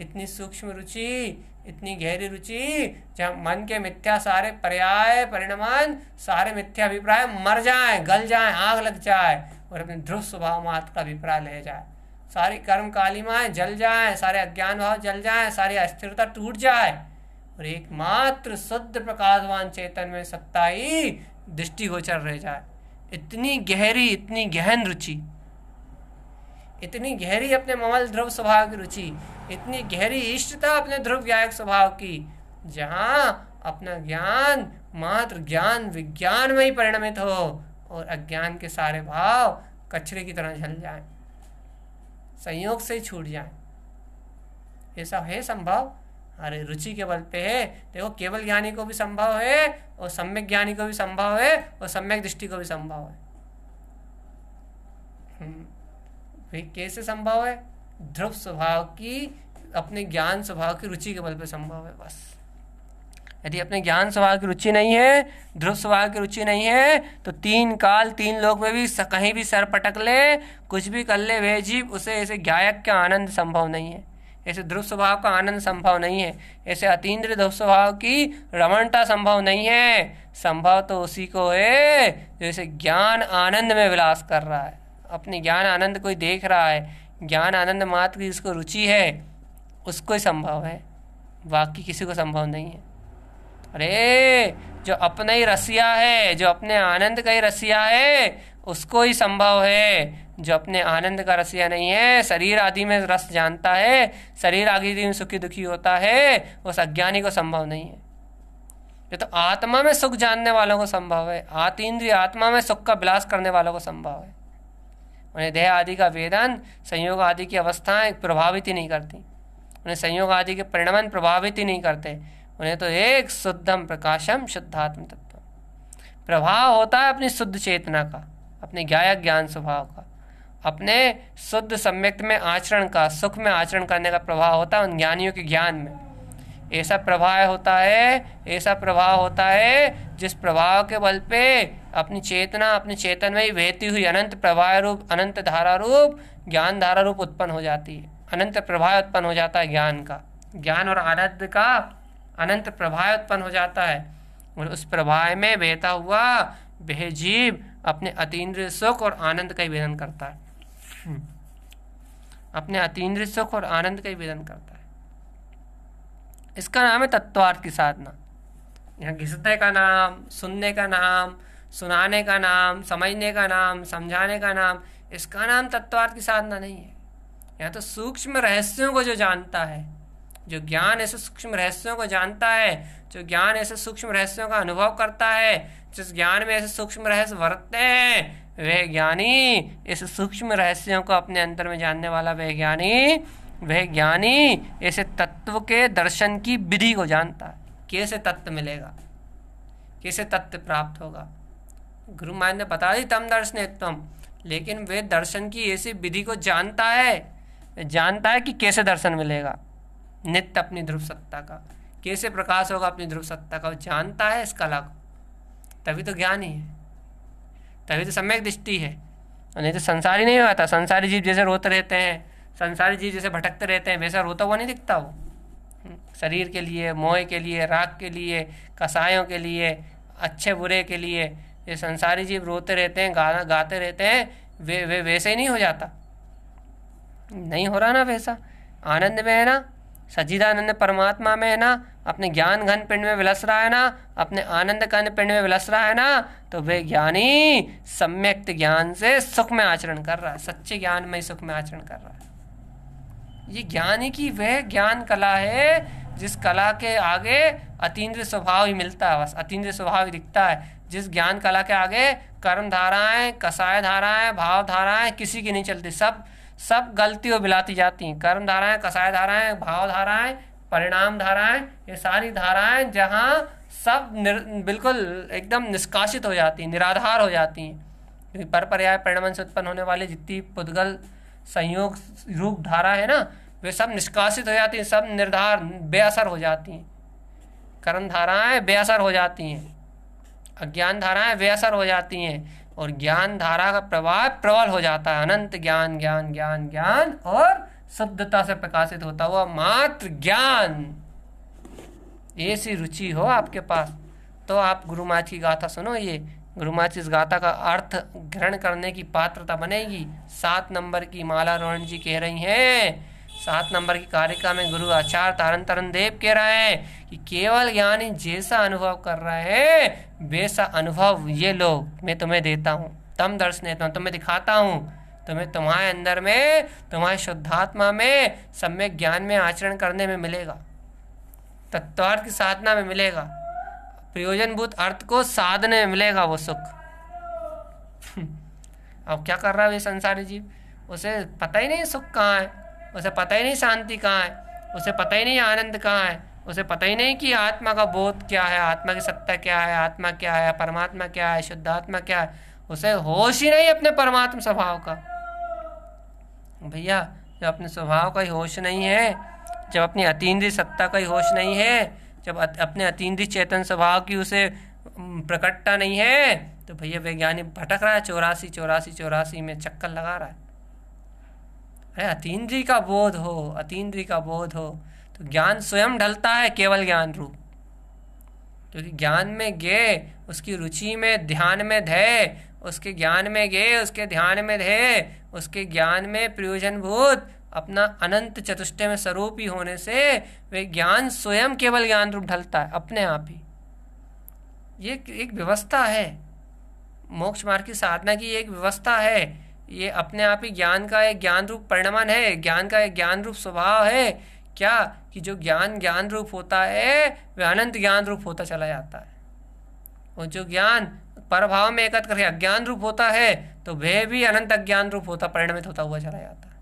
इतनी सूक्ष्म रुचि इतनी गहरी रुचि जहाँ मन के मिथ्या सारे पर्याय परिणाम सारे मिथ्या अभिप्राय मर जाए गल जाए आग लग जाए और अपने ध्रुव स्वभाव मात्र का अभिप्राय ले जाए सारी कर्म कालिमाएँ जल जाए सारे अज्ञान भाव जल जाए सारी अस्थिरता टूट जाए और एकमात्र शुद्ध प्रकाशवान चेतन में सत्ता ही दृष्टिगोचर रह जाए इतनी गहरी इतनी गहन रुचि इतनी गहरी अपने ममल ध्रुव स्वभाव की रुचि इतनी गहरी इष्टता अपने ध्रुव व्यायक स्वभाव की जहाँ अपना ज्ञान मात्र ज्ञान विज्ञान में ही परिणमित हो और अज्ञान के सारे भाव कचरे की तरह झल जाएं संयोग से छूट जाए ये सब है संभव अरे रुचि के बल पे है देखो केवल ज्ञानी को भी संभव है और सम्यक ज्ञानी को भी संभव है और सम्यक दृष्टि को भी संभव है हम्म, कैसे संभव है ध्रुव स्वभाव की अपने ज्ञान स्वभाव की रुचि के बल पे संभव है बस यदि अपने ज्ञान स्वभाव की रुचि नहीं है ध्रुव स्वभाव की रुचि नहीं है तो तीन काल तीन लोक में भी कहीं भी सर पटक ले कुछ भी कर ले वह जीव उसे ऐसे गायक का आनंद संभव नहीं है ऐसे ध्रुव स्वभाव का आनंद संभव नहीं है ऐसे अतीन्द्र ध्रुव स्वभाव की रमणता संभव नहीं है संभव तो उसी को है जैसे ज्ञान आनंद में विलास कर रहा है अपने ज्ञान आनंद कोई देख रहा है ज्ञान आनंद मात्र की जिसको रुचि है उसको ही संभव है बाकी किसी को संभव नहीं है अरे जो अपना ही रसिया है जो अपने आनंद का ही रसिया है उसको ही संभव है जो अपने आनंद का रसिया नहीं है शरीर आदि में रस जानता है शरीर आदि में सुखी दुखी होता है उस अज्ञानी को संभव नहीं है ये तो आत्मा में सुख जानने वालों को संभव है आतीन्द्रिय आत्मा में सुख का विलास करने वालों को संभव है उन्हें देह आदि का वेदन संयोग आदि की अवस्थाएं प्रभावित ही नहीं करती उन्हें संयोग आदि के परिणाम प्रभावित ही नहीं करते उन्हें तो एक शुद्धम प्रकाशम शुद्धात्म तत्व प्रभाव होता है अपनी शुद्ध चेतना का अपने ज्ञायक ज्ञान स्वभाव का अपने शुद्ध सम्यक में आचरण का सुख में आचरण करने का प्रभाव होता है उन ज्ञानियों के ज्ञान में ऐसा प्रभाव होता है ऐसा प्रभाव होता है जिस प्रभाव के बल पे अपनी चेतना अपने चेतन में ही बहती हुई अनंत प्रवाह रूप अनंत धारा रूप ज्ञान धारा रूप उत्पन्न हो जाती है अनंत प्रभाव उत्पन्न हो जाता है ज्ञान का ज्ञान और आनंद का अनंत प्रभाय उत्पन्न हो जाता है और उस प्रभाय में बहता हुआ वह जीव अपने अतीन्द्रिय सुख और आनंद का ही वेदन करता है हम्म। अपने अतीन्द्रिय सुख और आनंद का ही वेदन करता है इसका नाम है तत्वार्थ की साधना यहाँ घिसने का नाम सुनने का नाम सुनाने का नाम समझने का नाम समझाने का नाम इसका नाम तत्वार्थ की साधना नहीं है यहाँ तो सूक्ष्म रहस्यों को जो जानता है जो ज्ञान ऐसे सूक्ष्म रहस्यों को जानता है जो ज्ञान ऐसे सूक्ष्म रहस्यों का अनुभव करता है जिस ज्ञान में ऐसे सूक्ष्म रहस्य वर्तते हैं वह ज्ञानी इस सूक्ष्म रहस्यों को अपने अंतर में जानने वाला वह ज्ञानी वह ज्ञानी ऐसे तत्व के दर्शन की विधि को जानता है कैसे तत्व मिलेगा कैसे तत्व प्राप्त होगा गुरु महाराज ने बता दी तम दर्शन तम लेकिन वे दर्शन की ऐसी विधि को जानता है जानता है कि कैसे दर्शन मिलेगा नित्य अपनी ध्रुव सत्ता का कैसे प्रकाश होगा अपनी ध्रुव सत्ता का वो जानता है इस कला को तभी तो ज्ञान ही है तभी तो सम्यक दृष्टि है नहीं तो संसारी नहीं होता संसारी जीव जैसे रोते रहते हैं संसारी जीव जैसे भटकते रहते हैं वैसा रोता हुआ नहीं दिखता वो शरीर के लिए मोह के लिए राग के लिए कसायों के लिए अच्छे बुरे के लिए ये संसारी जीव रोते रहते हैं गाना गाते रहते हैं वे वे वैसे ही नहीं हो जाता नहीं हो रहा ना वैसा आनंद में है ना सच्चिदानंद परमात्मा में है ना अपने ज्ञान घन पिंड में विलस रहा है ना अपने आनंद घन पिंड में विलस रहा है ना तो वे ज्ञानी सम्यक्त ज्ञान से सुख में आचरण कर रहा है सच्चे ज्ञान में सुख में आचरण कर रहा है ये ज्ञानी की वह ज्ञान कला है जिस कला के आगे अतीन्द्र स्वभाव ही मिलता है बस अतीन्द्र स्वभाव ही दिखता है जिस ज्ञान कला के आगे कर्म धाराएं कसाय धाराएं भाव धाराएं किसी की नहीं चलती सब सब गलतियों बिलाती जाती हैं कर्म धाराएं कसाय धाराएं भाव धाराएं परिणाम धाराएं ये सारी धाराएं जहाँ सब निर, बिल्कुल एकदम निष्कासित हो जाती हैं निराधार हो जाती हैं क्योंकि पर पर्याय परिणाम से उत्पन्न होने वाली जितनी पुद्गल संयोग रूप धारा है ना वे सब निष्कासित हो जाती हैं सब निर्धार बेअसर हो जाती हैं कर्म धाराएं बेअसर हो जाती हैं अज्ञान धाराएं बेअसर हो जाती हैं और ज्ञान धारा का प्रवाह प्रबल हो जाता है अनंत ज्ञान ज्ञान ज्ञान ज्ञान और शुद्धता से प्रकाशित होता हुआ मात्र ज्ञान ऐसी रुचि हो आपके पास तो आप गुरु महाराज की गाथा सुनो ये गुरु माच इस गाथा का अर्थ ग्रहण करने की पात्रता बनेगी सात नंबर की माला रोहन जी कह रही हैं सात नंबर की कारिका में गुरु आचार्य तारण तरन देव कह रहे हैं कि केवल ज्ञानी जैसा अनुभव कर रहा है वैसा अनुभव ये लोग मैं तुम्हें देता हूँ तम दर्शन देता हूँ तुम्हें दिखाता हूँ तुम्हें तुम्हारे अंदर में तुम्हारे शुद्धात्मा में सम्यक ज्ञान में आचरण करने में मिलेगा तत्वार्थ की साधना में मिलेगा प्रयोजनभूत अर्थ को साधने में मिलेगा वो सुख अब क्या कर रहा है ये संसारी जीव उसे पता ही नहीं सुख कहाँ है उसे पता ही नहीं शांति कहाँ है उसे पता ही नहीं आनंद कहाँ है उसे पता ही नहीं कि आत्मा का बोध क्या है आत्मा की सत्ता क्या है आत्मा क्या है परमात्मा क्या है शुद्ध आत्मा क्या है उसे होश ही नहीं अपने परमात्मा स्वभाव का भैया जब अपने स्वभाव का ही होश नहीं है जब अपनी अतीन्द्रिय सत्ता का ही होश नहीं है जब अपने अतीन्द्रिय चेतन स्वभाव की उसे प्रकटता नहीं है तो भैया वैज्ञानिक भटक रहा है चौरासी चौरासी चौरासी में चक्कर लगा रहा है अरे अतीन्द्रिय का बोध हो अतीन्द्रिय का बोध हो तो ज्ञान स्वयं ढलता है केवल ज्ञान रूप क्योंकि तो ज्ञान में गए उसकी रुचि में ध्यान में धय उसके ज्ञान में गए उसके ध्यान में धय उसके ज्ञान में प्रयोजनभूत अपना अनंत चतुष्टय में स्वरूप ही होने से वे ज्ञान स्वयं केवल ज्ञान रूप ढलता है अपने आप ही ये एक व्यवस्था है मोक्ष मार्ग की साधना की एक व्यवस्था है ये अपने आप ही ज्ञान का एक ज्ञान रूप परिणमन है ज्ञान का एक ज्ञान रूप स्वभाव है क्या कि जो ज्ञान ज्ञान रूप होता है वह अनंत ज्ञान रूप होता चला जाता है और जो ज्ञान प्रभाव में एकत्र करके अज्ञान रूप होता है तो वह भी अनंत अज्ञान रूप होता परिणमित होता हुआ चला जाता है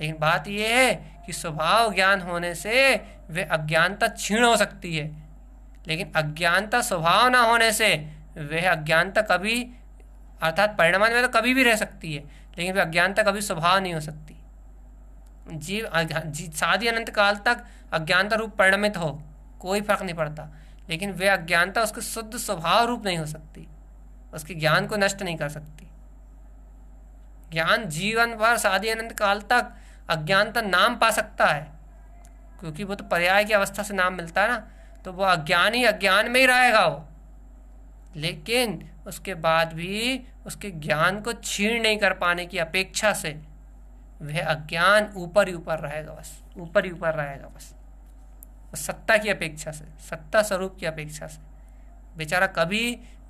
लेकिन बात यह है कि स्वभाव ज्ञान होने से वे अज्ञानता क्षीण हो सकती है लेकिन अज्ञानता स्वभाव ना होने से वह अज्ञानता कभी अर्थात परिणाम में तो कभी भी रह सकती है लेकिन फिर अज्ञानता कभी स्वभाव नहीं हो सकती जीव जी शादी अनंत काल तक अज्ञानता रूप परिणमित हो कोई फर्क नहीं पड़ता लेकिन वे अज्ञानता उसके शुद्ध स्वभाव रूप नहीं हो सकती उसके ज्ञान को नष्ट नहीं कर सकती ज्ञान जीवन भर शादी अनंत काल तक अज्ञानता नाम पा सकता है क्योंकि वो तो पर्याय की अवस्था से नाम मिलता है ना तो वो अज्ञान ही अज्ञान में ही रहेगा वो लेकिन उसके बाद भी उसके ज्ञान को छीण नहीं कर पाने की अपेक्षा से वह अज्ञान ऊपर ही ऊपर रहेगा बस ऊपर ही ऊपर रहेगा बस सत्ता की अपेक्षा से सत्ता स्वरूप की अपेक्षा से बेचारा कभी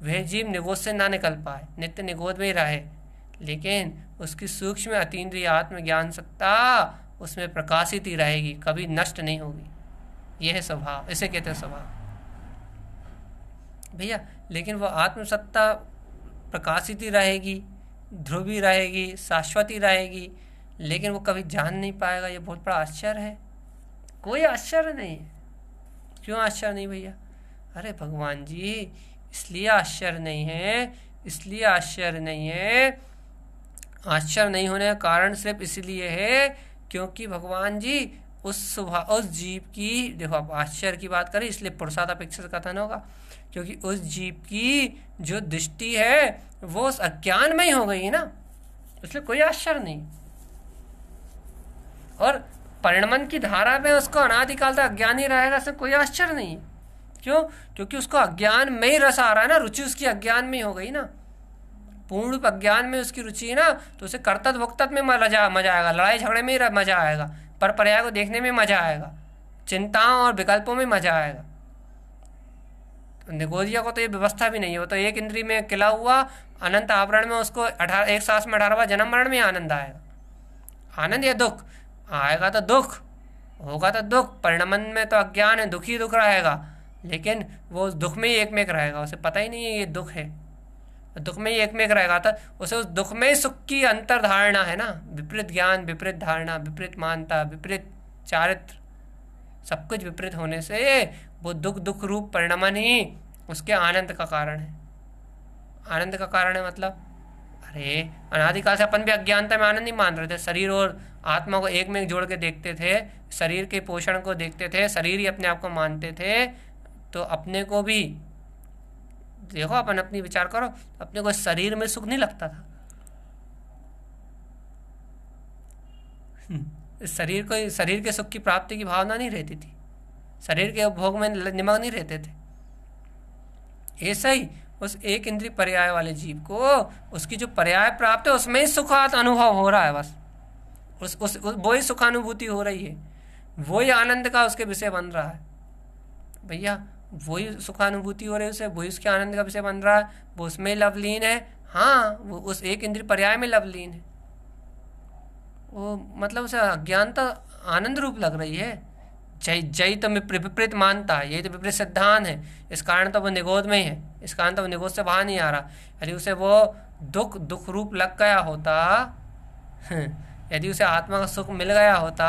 वह जीव निगोद से ना निकल पाए नित्य निगोद में ही रहे लेकिन उसकी सूक्ष्म अतीन्द्रिय आत्मज्ञान सत्ता उसमें प्रकाशित ही रहेगी कभी नष्ट नहीं होगी यह है स्वभाव इसे कहते हैं स्वभाव भैया लेकिन वह आत्मसत्ता प्रकाशित ही रहेगी ध्रुवी रहेगी शाश्वती रहेगी लेकिन वो कभी जान नहीं पाएगा ये बहुत बड़ा आश्चर्य है कोई आश्चर्य नहीं है क्यों आश्चर्य नहीं भैया अरे भगवान जी इसलिए आश्चर्य नहीं है इसलिए आश्चर्य नहीं है आश्चर्य नहीं होने का कारण सिर्फ इसलिए है क्योंकि भगवान जी उस सुभा उस जीव की देखो आप आश्चर्य की बात करें इसलिए पुरुषाद अपेक्षा कथन होगा क्योंकि उस जीव की जो दृष्टि है वो उस अज्ञान में ही हो गई है ना इसलिए कोई आश्चर्य नहीं और परिणमन की धारा में उसको अनादिकाल तक अज्ञान ही रहेगा इसमें कोई आश्चर्य नहीं क्यों क्योंकि उसको अज्ञान में ही रस आ रहा है ना रुचि उसकी अज्ञान में ही हो गई ना पूर्ण रूप अज्ञान में उसकी रुचि है ना तो उसे करतत्व भुक्तत में मजा मजा आएगा लड़ाई झगड़े में ही मजा आएगा पर पर्याय को देखने में मजा आएगा चिंताओं और विकल्पों में मजा आएगा निगोजिया को तो ये व्यवस्था भी नहीं है वो तो एक इंद्री में किला हुआ अनंत आवरण में उसको अठारह एक सास में अठारहवा जन्म मरण में आनंद आएगा आनंद या दुख आएगा तो दुख होगा तो दुख परिणमन में तो अज्ञान है दुख ही दुख रहेगा लेकिन वो दुख में ही एक में रहेगा उसे पता ही नहीं है ये दुख है दुख में ही एक में रहेगा तो उसे उस दुख में ही सुख की अंतर धारणा है ना विपरीत ज्ञान विपरीत धारणा विपरीत मानता विपरीत चारित्र सब कुछ विपरीत होने से वो दुख दुख रूप परिणमन ही उसके आनंद का कारण है आनंद का कारण है मतलब अरे अनादिकाल से अपन भी अज्ञानता में आनंद नहीं मान रहे थे शरीर और आत्मा को एक में एक जोड़ के देखते थे शरीर के पोषण को देखते थे शरीर ही अपने आप को मानते थे तो अपने को भी देखो अपन अपनी विचार करो अपने को शरीर में सुख नहीं लगता था हम्म। शरीर को शरीर के सुख की प्राप्ति की भावना नहीं रहती थी शरीर के उपभोग में निमग्न नहीं रहते थे ऐसा ही उस एक इंद्रिय पर्याय वाले जीव को उसकी जो पर्याय प्राप्त है उसमें ही सुखात अनुभव हो रहा है बस उस उस, उस वो ही सुखानुभूति हो रही है वो ही आनंद का उसके विषय बन रहा है भैया वही सुखानुभूति हो रही है उसे वही उसके आनंद का विषय बन रहा है वो उसमें लवलीन है हाँ वो उस एक इंद्रिय पर्याय में लवलीन है वो मतलब उसे अज्ञानता तो आनंद रूप लग रही है जय जय तो विपरीत मानता है यही तो विपरीत सिद्धांत है इस कारण तो वो निगोद में ही है इस कारण तो वो निगोद से बाहर नहीं आ रहा यदि उसे वो दुख दुख रूप लग गया होता हम्म, यदि उसे आत्मा का सुख मिल गया होता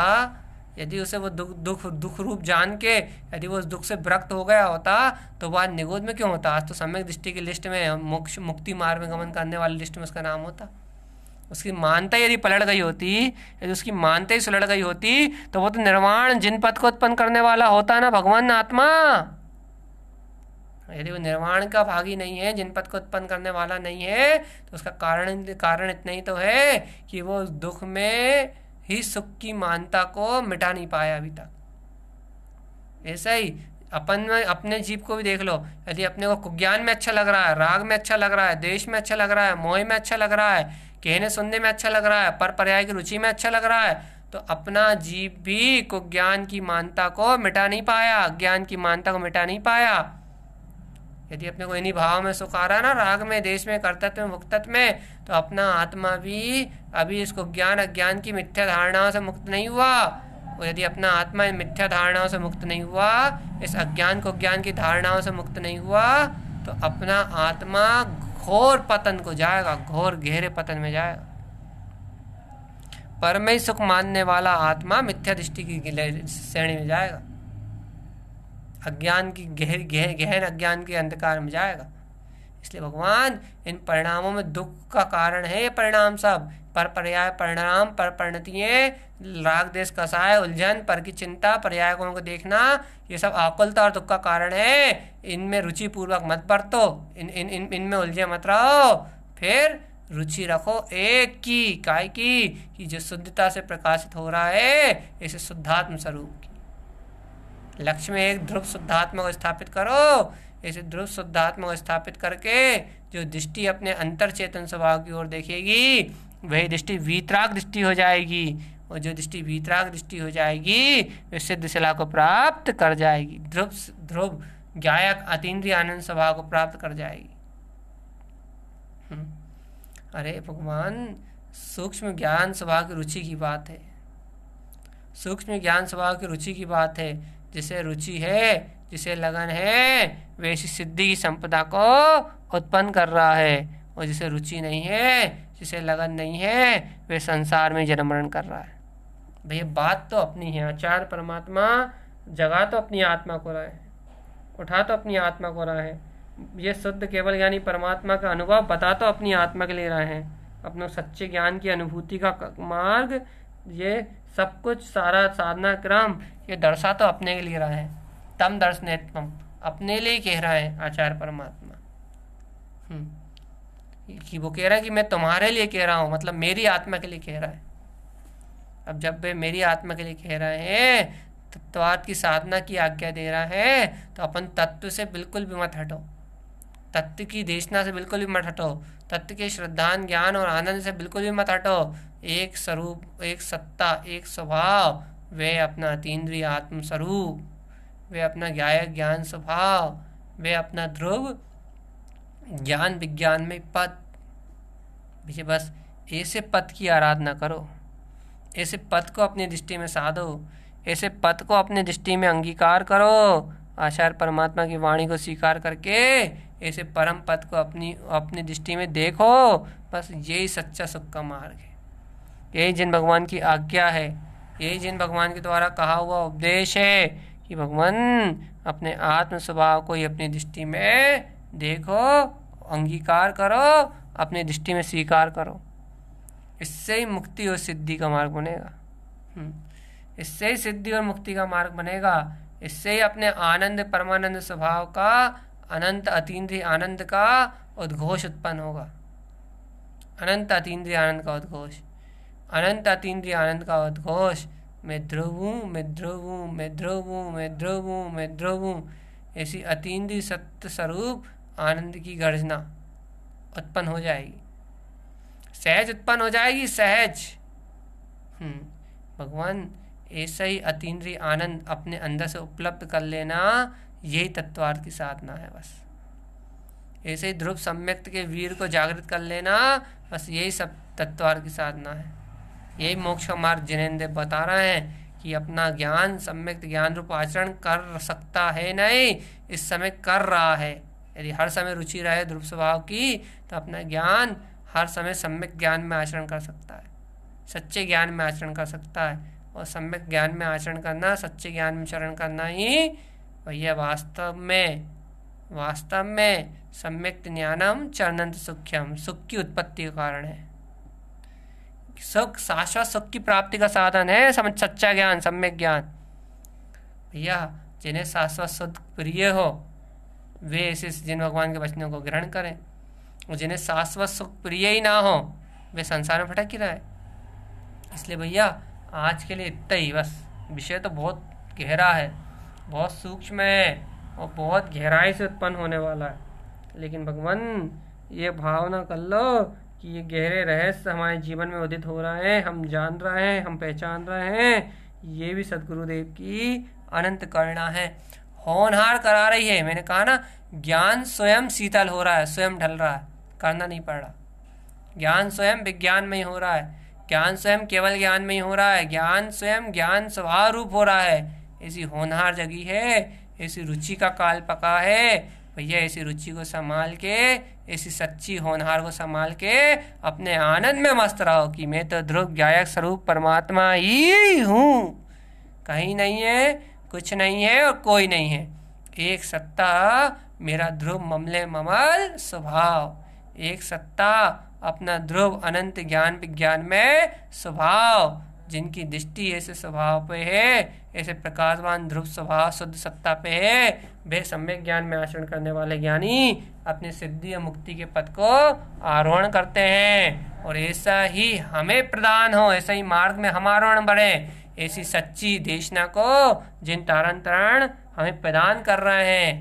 यदि उसे वो दुख दुख दुख रूप जान के यदि वो उस दुख से विरक्त हो गया होता तो वह निगोद में क्यों होता आज तो सम्यक दृष्टि की लिस्ट में मोक्ष मुक्ति मार्ग में गमन करने वाली लिस्ट में उसका नाम होता उसकी मानता यदि पलट गई होती यदि उसकी मानता ही सुलट गई होती तो वो तो निर्वाण जिन पद को उत्पन्न करने वाला होता ना भगवान आत्मा यदि वो निर्वाण का भागी नहीं है जिन पद को उत्पन्न करने वाला नहीं है तो उसका कारण कारण इतना ही तो है कि वो दुख में ही सुख की मानता को मिटा नहीं पाया अभी तक ऐसा ही अपन में अपने जीव को भी देख लो यदि अपने को कुज्ञान में अच्छा लग रहा है राग में अच्छा लग रहा है देश में अच्छा लग रहा है मोह में अच्छा लग रहा है कहने सुनने में अच्छा लग रहा है पर पर्याय की रुचि में अच्छा लग रहा है तो अपना जीव भी को ज्ञान की मानता को मिटा नहीं पाया ज्ञान की मानता को मिटा नहीं पाया यदि अपने को इन्हीं भाव में सुख आ रहा ना राग में देश में कर्तत्व में मुक्तत्व में तो अपना आत्मा भी अभी इसको ज्ञान अज्ञान की मिथ्या धारणाओं से मुक्त नहीं हुआ और यदि अपना आत्मा इन मिथ्या धारणाओं से मुक्त नहीं हुआ इस अज्ञान को ज्ञान की धारणाओं से मुक्त नहीं हुआ तो अपना आत्मा घोर पतन को जाएगा घोर गहरे पतन में जाएगा परमय सुख मानने वाला आत्मा मिथ्या दृष्टि की श्रेणी में जाएगा अज्ञान की गहरी गहर गहन अज्ञान के अंधकार में जाएगा इसलिए भगवान इन परिणामों में दुख का कारण है ये परिणाम सब पर पर्याय परिणाम पर परिणतियाँ राग देश कसाय उलझन पर की चिंता पर्याय को देखना ये सब आकुलता और दुख का कारण है इनमें रुचि पूर्वक मत बरतो इन इन इन इनमें उलझे मत रहो फिर रुचि रखो एक की काय की कि जो शुद्धता से प्रकाशित हो रहा है इसे शुद्धात्म स्वरूप की लक्ष्य में एक ध्रुव शुद्धात्मा को स्थापित करो इसे ध्रुव शुद्धात्मा को स्थापित करके जो दृष्टि अपने अंतर चेतन स्वभाव की ओर देखेगी वही दृष्टि वीतराग दृष्टि हो जाएगी और जो दृष्टि वीतराग दृष्टि हो जाएगी वे सिद्ध शिला को प्राप्त कर जाएगी ध्रुव ध्रुव गायक अतीन्द्रिय आनंद स्वभाव को प्राप्त कर जाएगी हम्म। अरे भगवान सूक्ष्म ज्ञान स्वभाव की रुचि की बात है सूक्ष्म ज्ञान स्वभाव की रुचि की बात है जिसे रुचि है जिसे लगन है वैसी सिद्धि की संपदा को उत्पन्न कर रहा है और जिसे रुचि नहीं है जिसे लगन नहीं है वे संसार में जन्म मरण कर रहा है भैया बात तो अपनी है आचार्य परमात्मा जगा तो अपनी आत्मा को रहा है उठा तो अपनी आत्मा को रहा है ये शुद्ध केवल ज्ञानी परमात्मा का अनुभव बता तो अपनी आत्मा के ले रहा है अपने सच्चे ज्ञान की अनुभूति का मार्ग ये सब कुछ सारा साधना क्रम ये दर्शा तो अपने के लिए रहा है तम दर्शनेत्म अपने लिए कह रहा है आचार्य परमात्मा हम्म कि वो कह रहा है कि मैं तुम्हारे लिए कह रहा हूँ मतलब मेरी आत्मा के लिए कह रहा है अब जब वे मेरी आत्मा के लिए कह रहे हैं तत्वाद तो की साधना की आज्ञा दे रहा है तो अपन तत्व से बिल्कुल भी मत हटो तत्व की देशना से बिल्कुल भी मत हटो तत्व के श्रद्धान ज्ञान और आनंद से बिल्कुल भी मत हटो एक स्वरूप एक सत्ता एक स्वभाव वे अपना अतीन्द्रिय आत्मस्वरूप वे अपना गायक ज्ञान स्वभाव वे अपना ध्रुव ज्ञान विज्ञान में पद विषय बस ऐसे पद की आराधना करो ऐसे पद को अपनी दृष्टि में साधो ऐसे पद को अपने दृष्टि में अंगीकार करो आचार्य परमात्मा की वाणी को स्वीकार करके ऐसे परम पद को अपनी अपनी दृष्टि में देखो बस यही सच्चा सुख का मार्ग है यही जिन भगवान की आज्ञा है यही जिन भगवान के द्वारा कहा हुआ उपदेश है कि भगवान अपने आत्म स्वभाव को ही अपनी दृष्टि में देखो अंगीकार करो अपनी दृष्टि में स्वीकार करो इससे ही मुक्ति और सिद्धि का मार्ग बनेगा हम्म। इससे ही सिद्धि और मुक्ति का मार्ग बनेगा इससे ही अपने आनंद परमानंद स्वभाव का अनंत अतीन्द्रिय आनंद का उद्घोष उत्पन्न होगा अनंत अतीन्द्रिय आनंद का उद्घोष अनंत अतीन्द्रिय आनंद का उद्घोष मैं ध्रुव हूँ मैं ध्रुव हूँ मैं ध्रुव हूँ मैं ध्रुव हूँ मैं ध्रुव हूँ ऐसी अतीन्द्रिय सत्य स्वरूप आनंद की गर्जना उत्पन्न हो जाएगी सहज उत्पन्न हो जाएगी सहज हम्म, भगवान ऐसा ही अतीन्द्रिय आनंद अपने अंदर से उपलब्ध कर लेना यही तत्वार्थ की साधना है बस ऐसे ही ध्रुव सम्यक्त के वीर को जागृत कर लेना बस यही सब तत्वार्थ की साधना है यही मोक्ष का मार्ग जिनेन्द्र बता रहे हैं कि अपना ज्ञान सम्यक ज्ञान रूप आचरण कर सकता है नहीं इस समय कर रहा है यदि हर समय रुचि रहे ध्रुव स्वभाव की तो अपना ज्ञान हर समय सम्यक ज्ञान में आचरण कर सकता है सच्चे ज्ञान में आचरण कर सकता है और सम्यक ज्ञान में आचरण करना सच्चे ज्ञान में चरण करना ही भैया वास्तव में वास्तव में सम्यक ज्ञानम चरणंत सुख्यम सुख की उत्पत्ति का कारण है सुख शाश्वत सुख की प्राप्ति का साधन है सम सच्चा ज्ञान सम्यक ज्ञान भैया जिन्हें शाश्वत सुख प्रिय हो वे ऐसे जिन भगवान के वचनों को ग्रहण करें और जिन्हें शाश्वत सुख प्रिय ही ना हो वे संसार में भटक ही रहे इसलिए भैया आज के लिए इतना ही बस विषय तो बहुत गहरा है बहुत सूक्ष्म है और बहुत गहराई से उत्पन्न होने वाला है लेकिन भगवान ये भावना कर लो कि ये गहरे रहस्य हमारे जीवन में उदित हो रहे हैं हम जान रहे हैं हम पहचान रहे हैं ये भी सदगुरुदेव की अनंत करुणा है होनहार करा रही है मैंने कहा ना ज्ञान स्वयं शीतल हो रहा है स्वयं ढल रहा है करना नहीं पड़ रहा ज्ञान स्वयं विज्ञान में ही हो रहा है ज्ञान स्वयं केवल ज्ञान में ही हो रहा है ज्ञान स्वयं ज्ञान स्वभाव रूप हो रहा है ऐसी होनहार जगी है ऐसी रुचि का काल पका है भैया ऐसी रुचि को संभाल के ऐसी सच्ची होनहार को संभाल के अपने आनंद में मस्त रहो कि मैं तो ध्रुव गायक स्वरूप परमात्मा ही हूँ कहीं नहीं है कुछ नहीं है और कोई नहीं है एक सत्ता मेरा ध्रुव ममले ममल स्वभाव एक सत्ता अपना ध्रुव अनंत ज्ञान विज्ञान में स्वभाव जिनकी दृष्टि ऐसे स्वभाव पे है ऐसे प्रकाशवान ध्रुव स्वभाव शुद्ध सत्ता पे है वे सम्यक ज्ञान में आचरण करने वाले ज्ञानी अपनी सिद्धि और मुक्ति के पद को आरोहण करते हैं और ऐसा ही हमें प्रदान हो ऐसा ही मार्ग में हम आरोहण बढ़े ऐसी सच्ची देशना को जिन तारण हमें प्रदान कर रहे हैं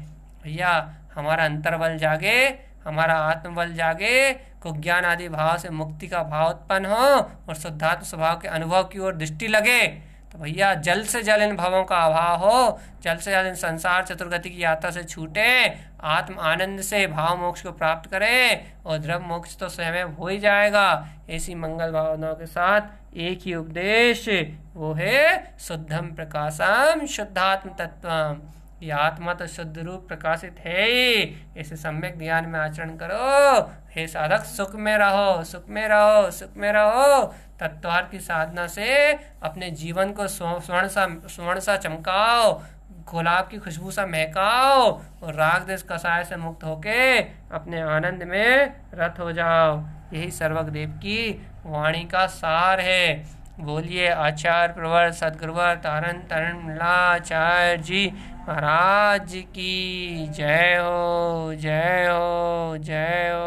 भैया हमारा अंतर्बल जागे हमारा आत्मबल जागे को ज्ञान आदि भाव से मुक्ति का भाव उत्पन्न हो और शुद्धात्म स्वभाव के अनुभव की ओर दृष्टि लगे तो भैया जल से जल इन भावों का अभाव हो जल से जल इन संसार चतुर्गति की यात्रा से छूटे आत्म आनंद से भाव मोक्ष को प्राप्त करें और द्रव मोक्ष तो स्वयं हो ही जाएगा ऐसी मंगल भावनाओं के साथ एक ही उपदेश वो है शुद्धम प्रकाशम शुद्धात्म तत्व ये आत्मा तो शुद्ध रूप प्रकाशित है इसे सम्यक ध्यान में आचरण करो हे साधक सुख में रहो सुख में रहो सुख में रहो तत्वार की साधना से अपने जीवन को स्वर्ण सा स्वर्ण सा चमकाओ गुलाब की खुशबू सा महकाओ और राग देश कसाय से मुक्त होके अपने आनंद में रत हो जाओ यही सर्वक देव की वाणी का सार है बोलिए आचार्य प्रवर सदगुरुवर तारण तरण लाचार्य जी महाराज की जय हो जय हो जय हो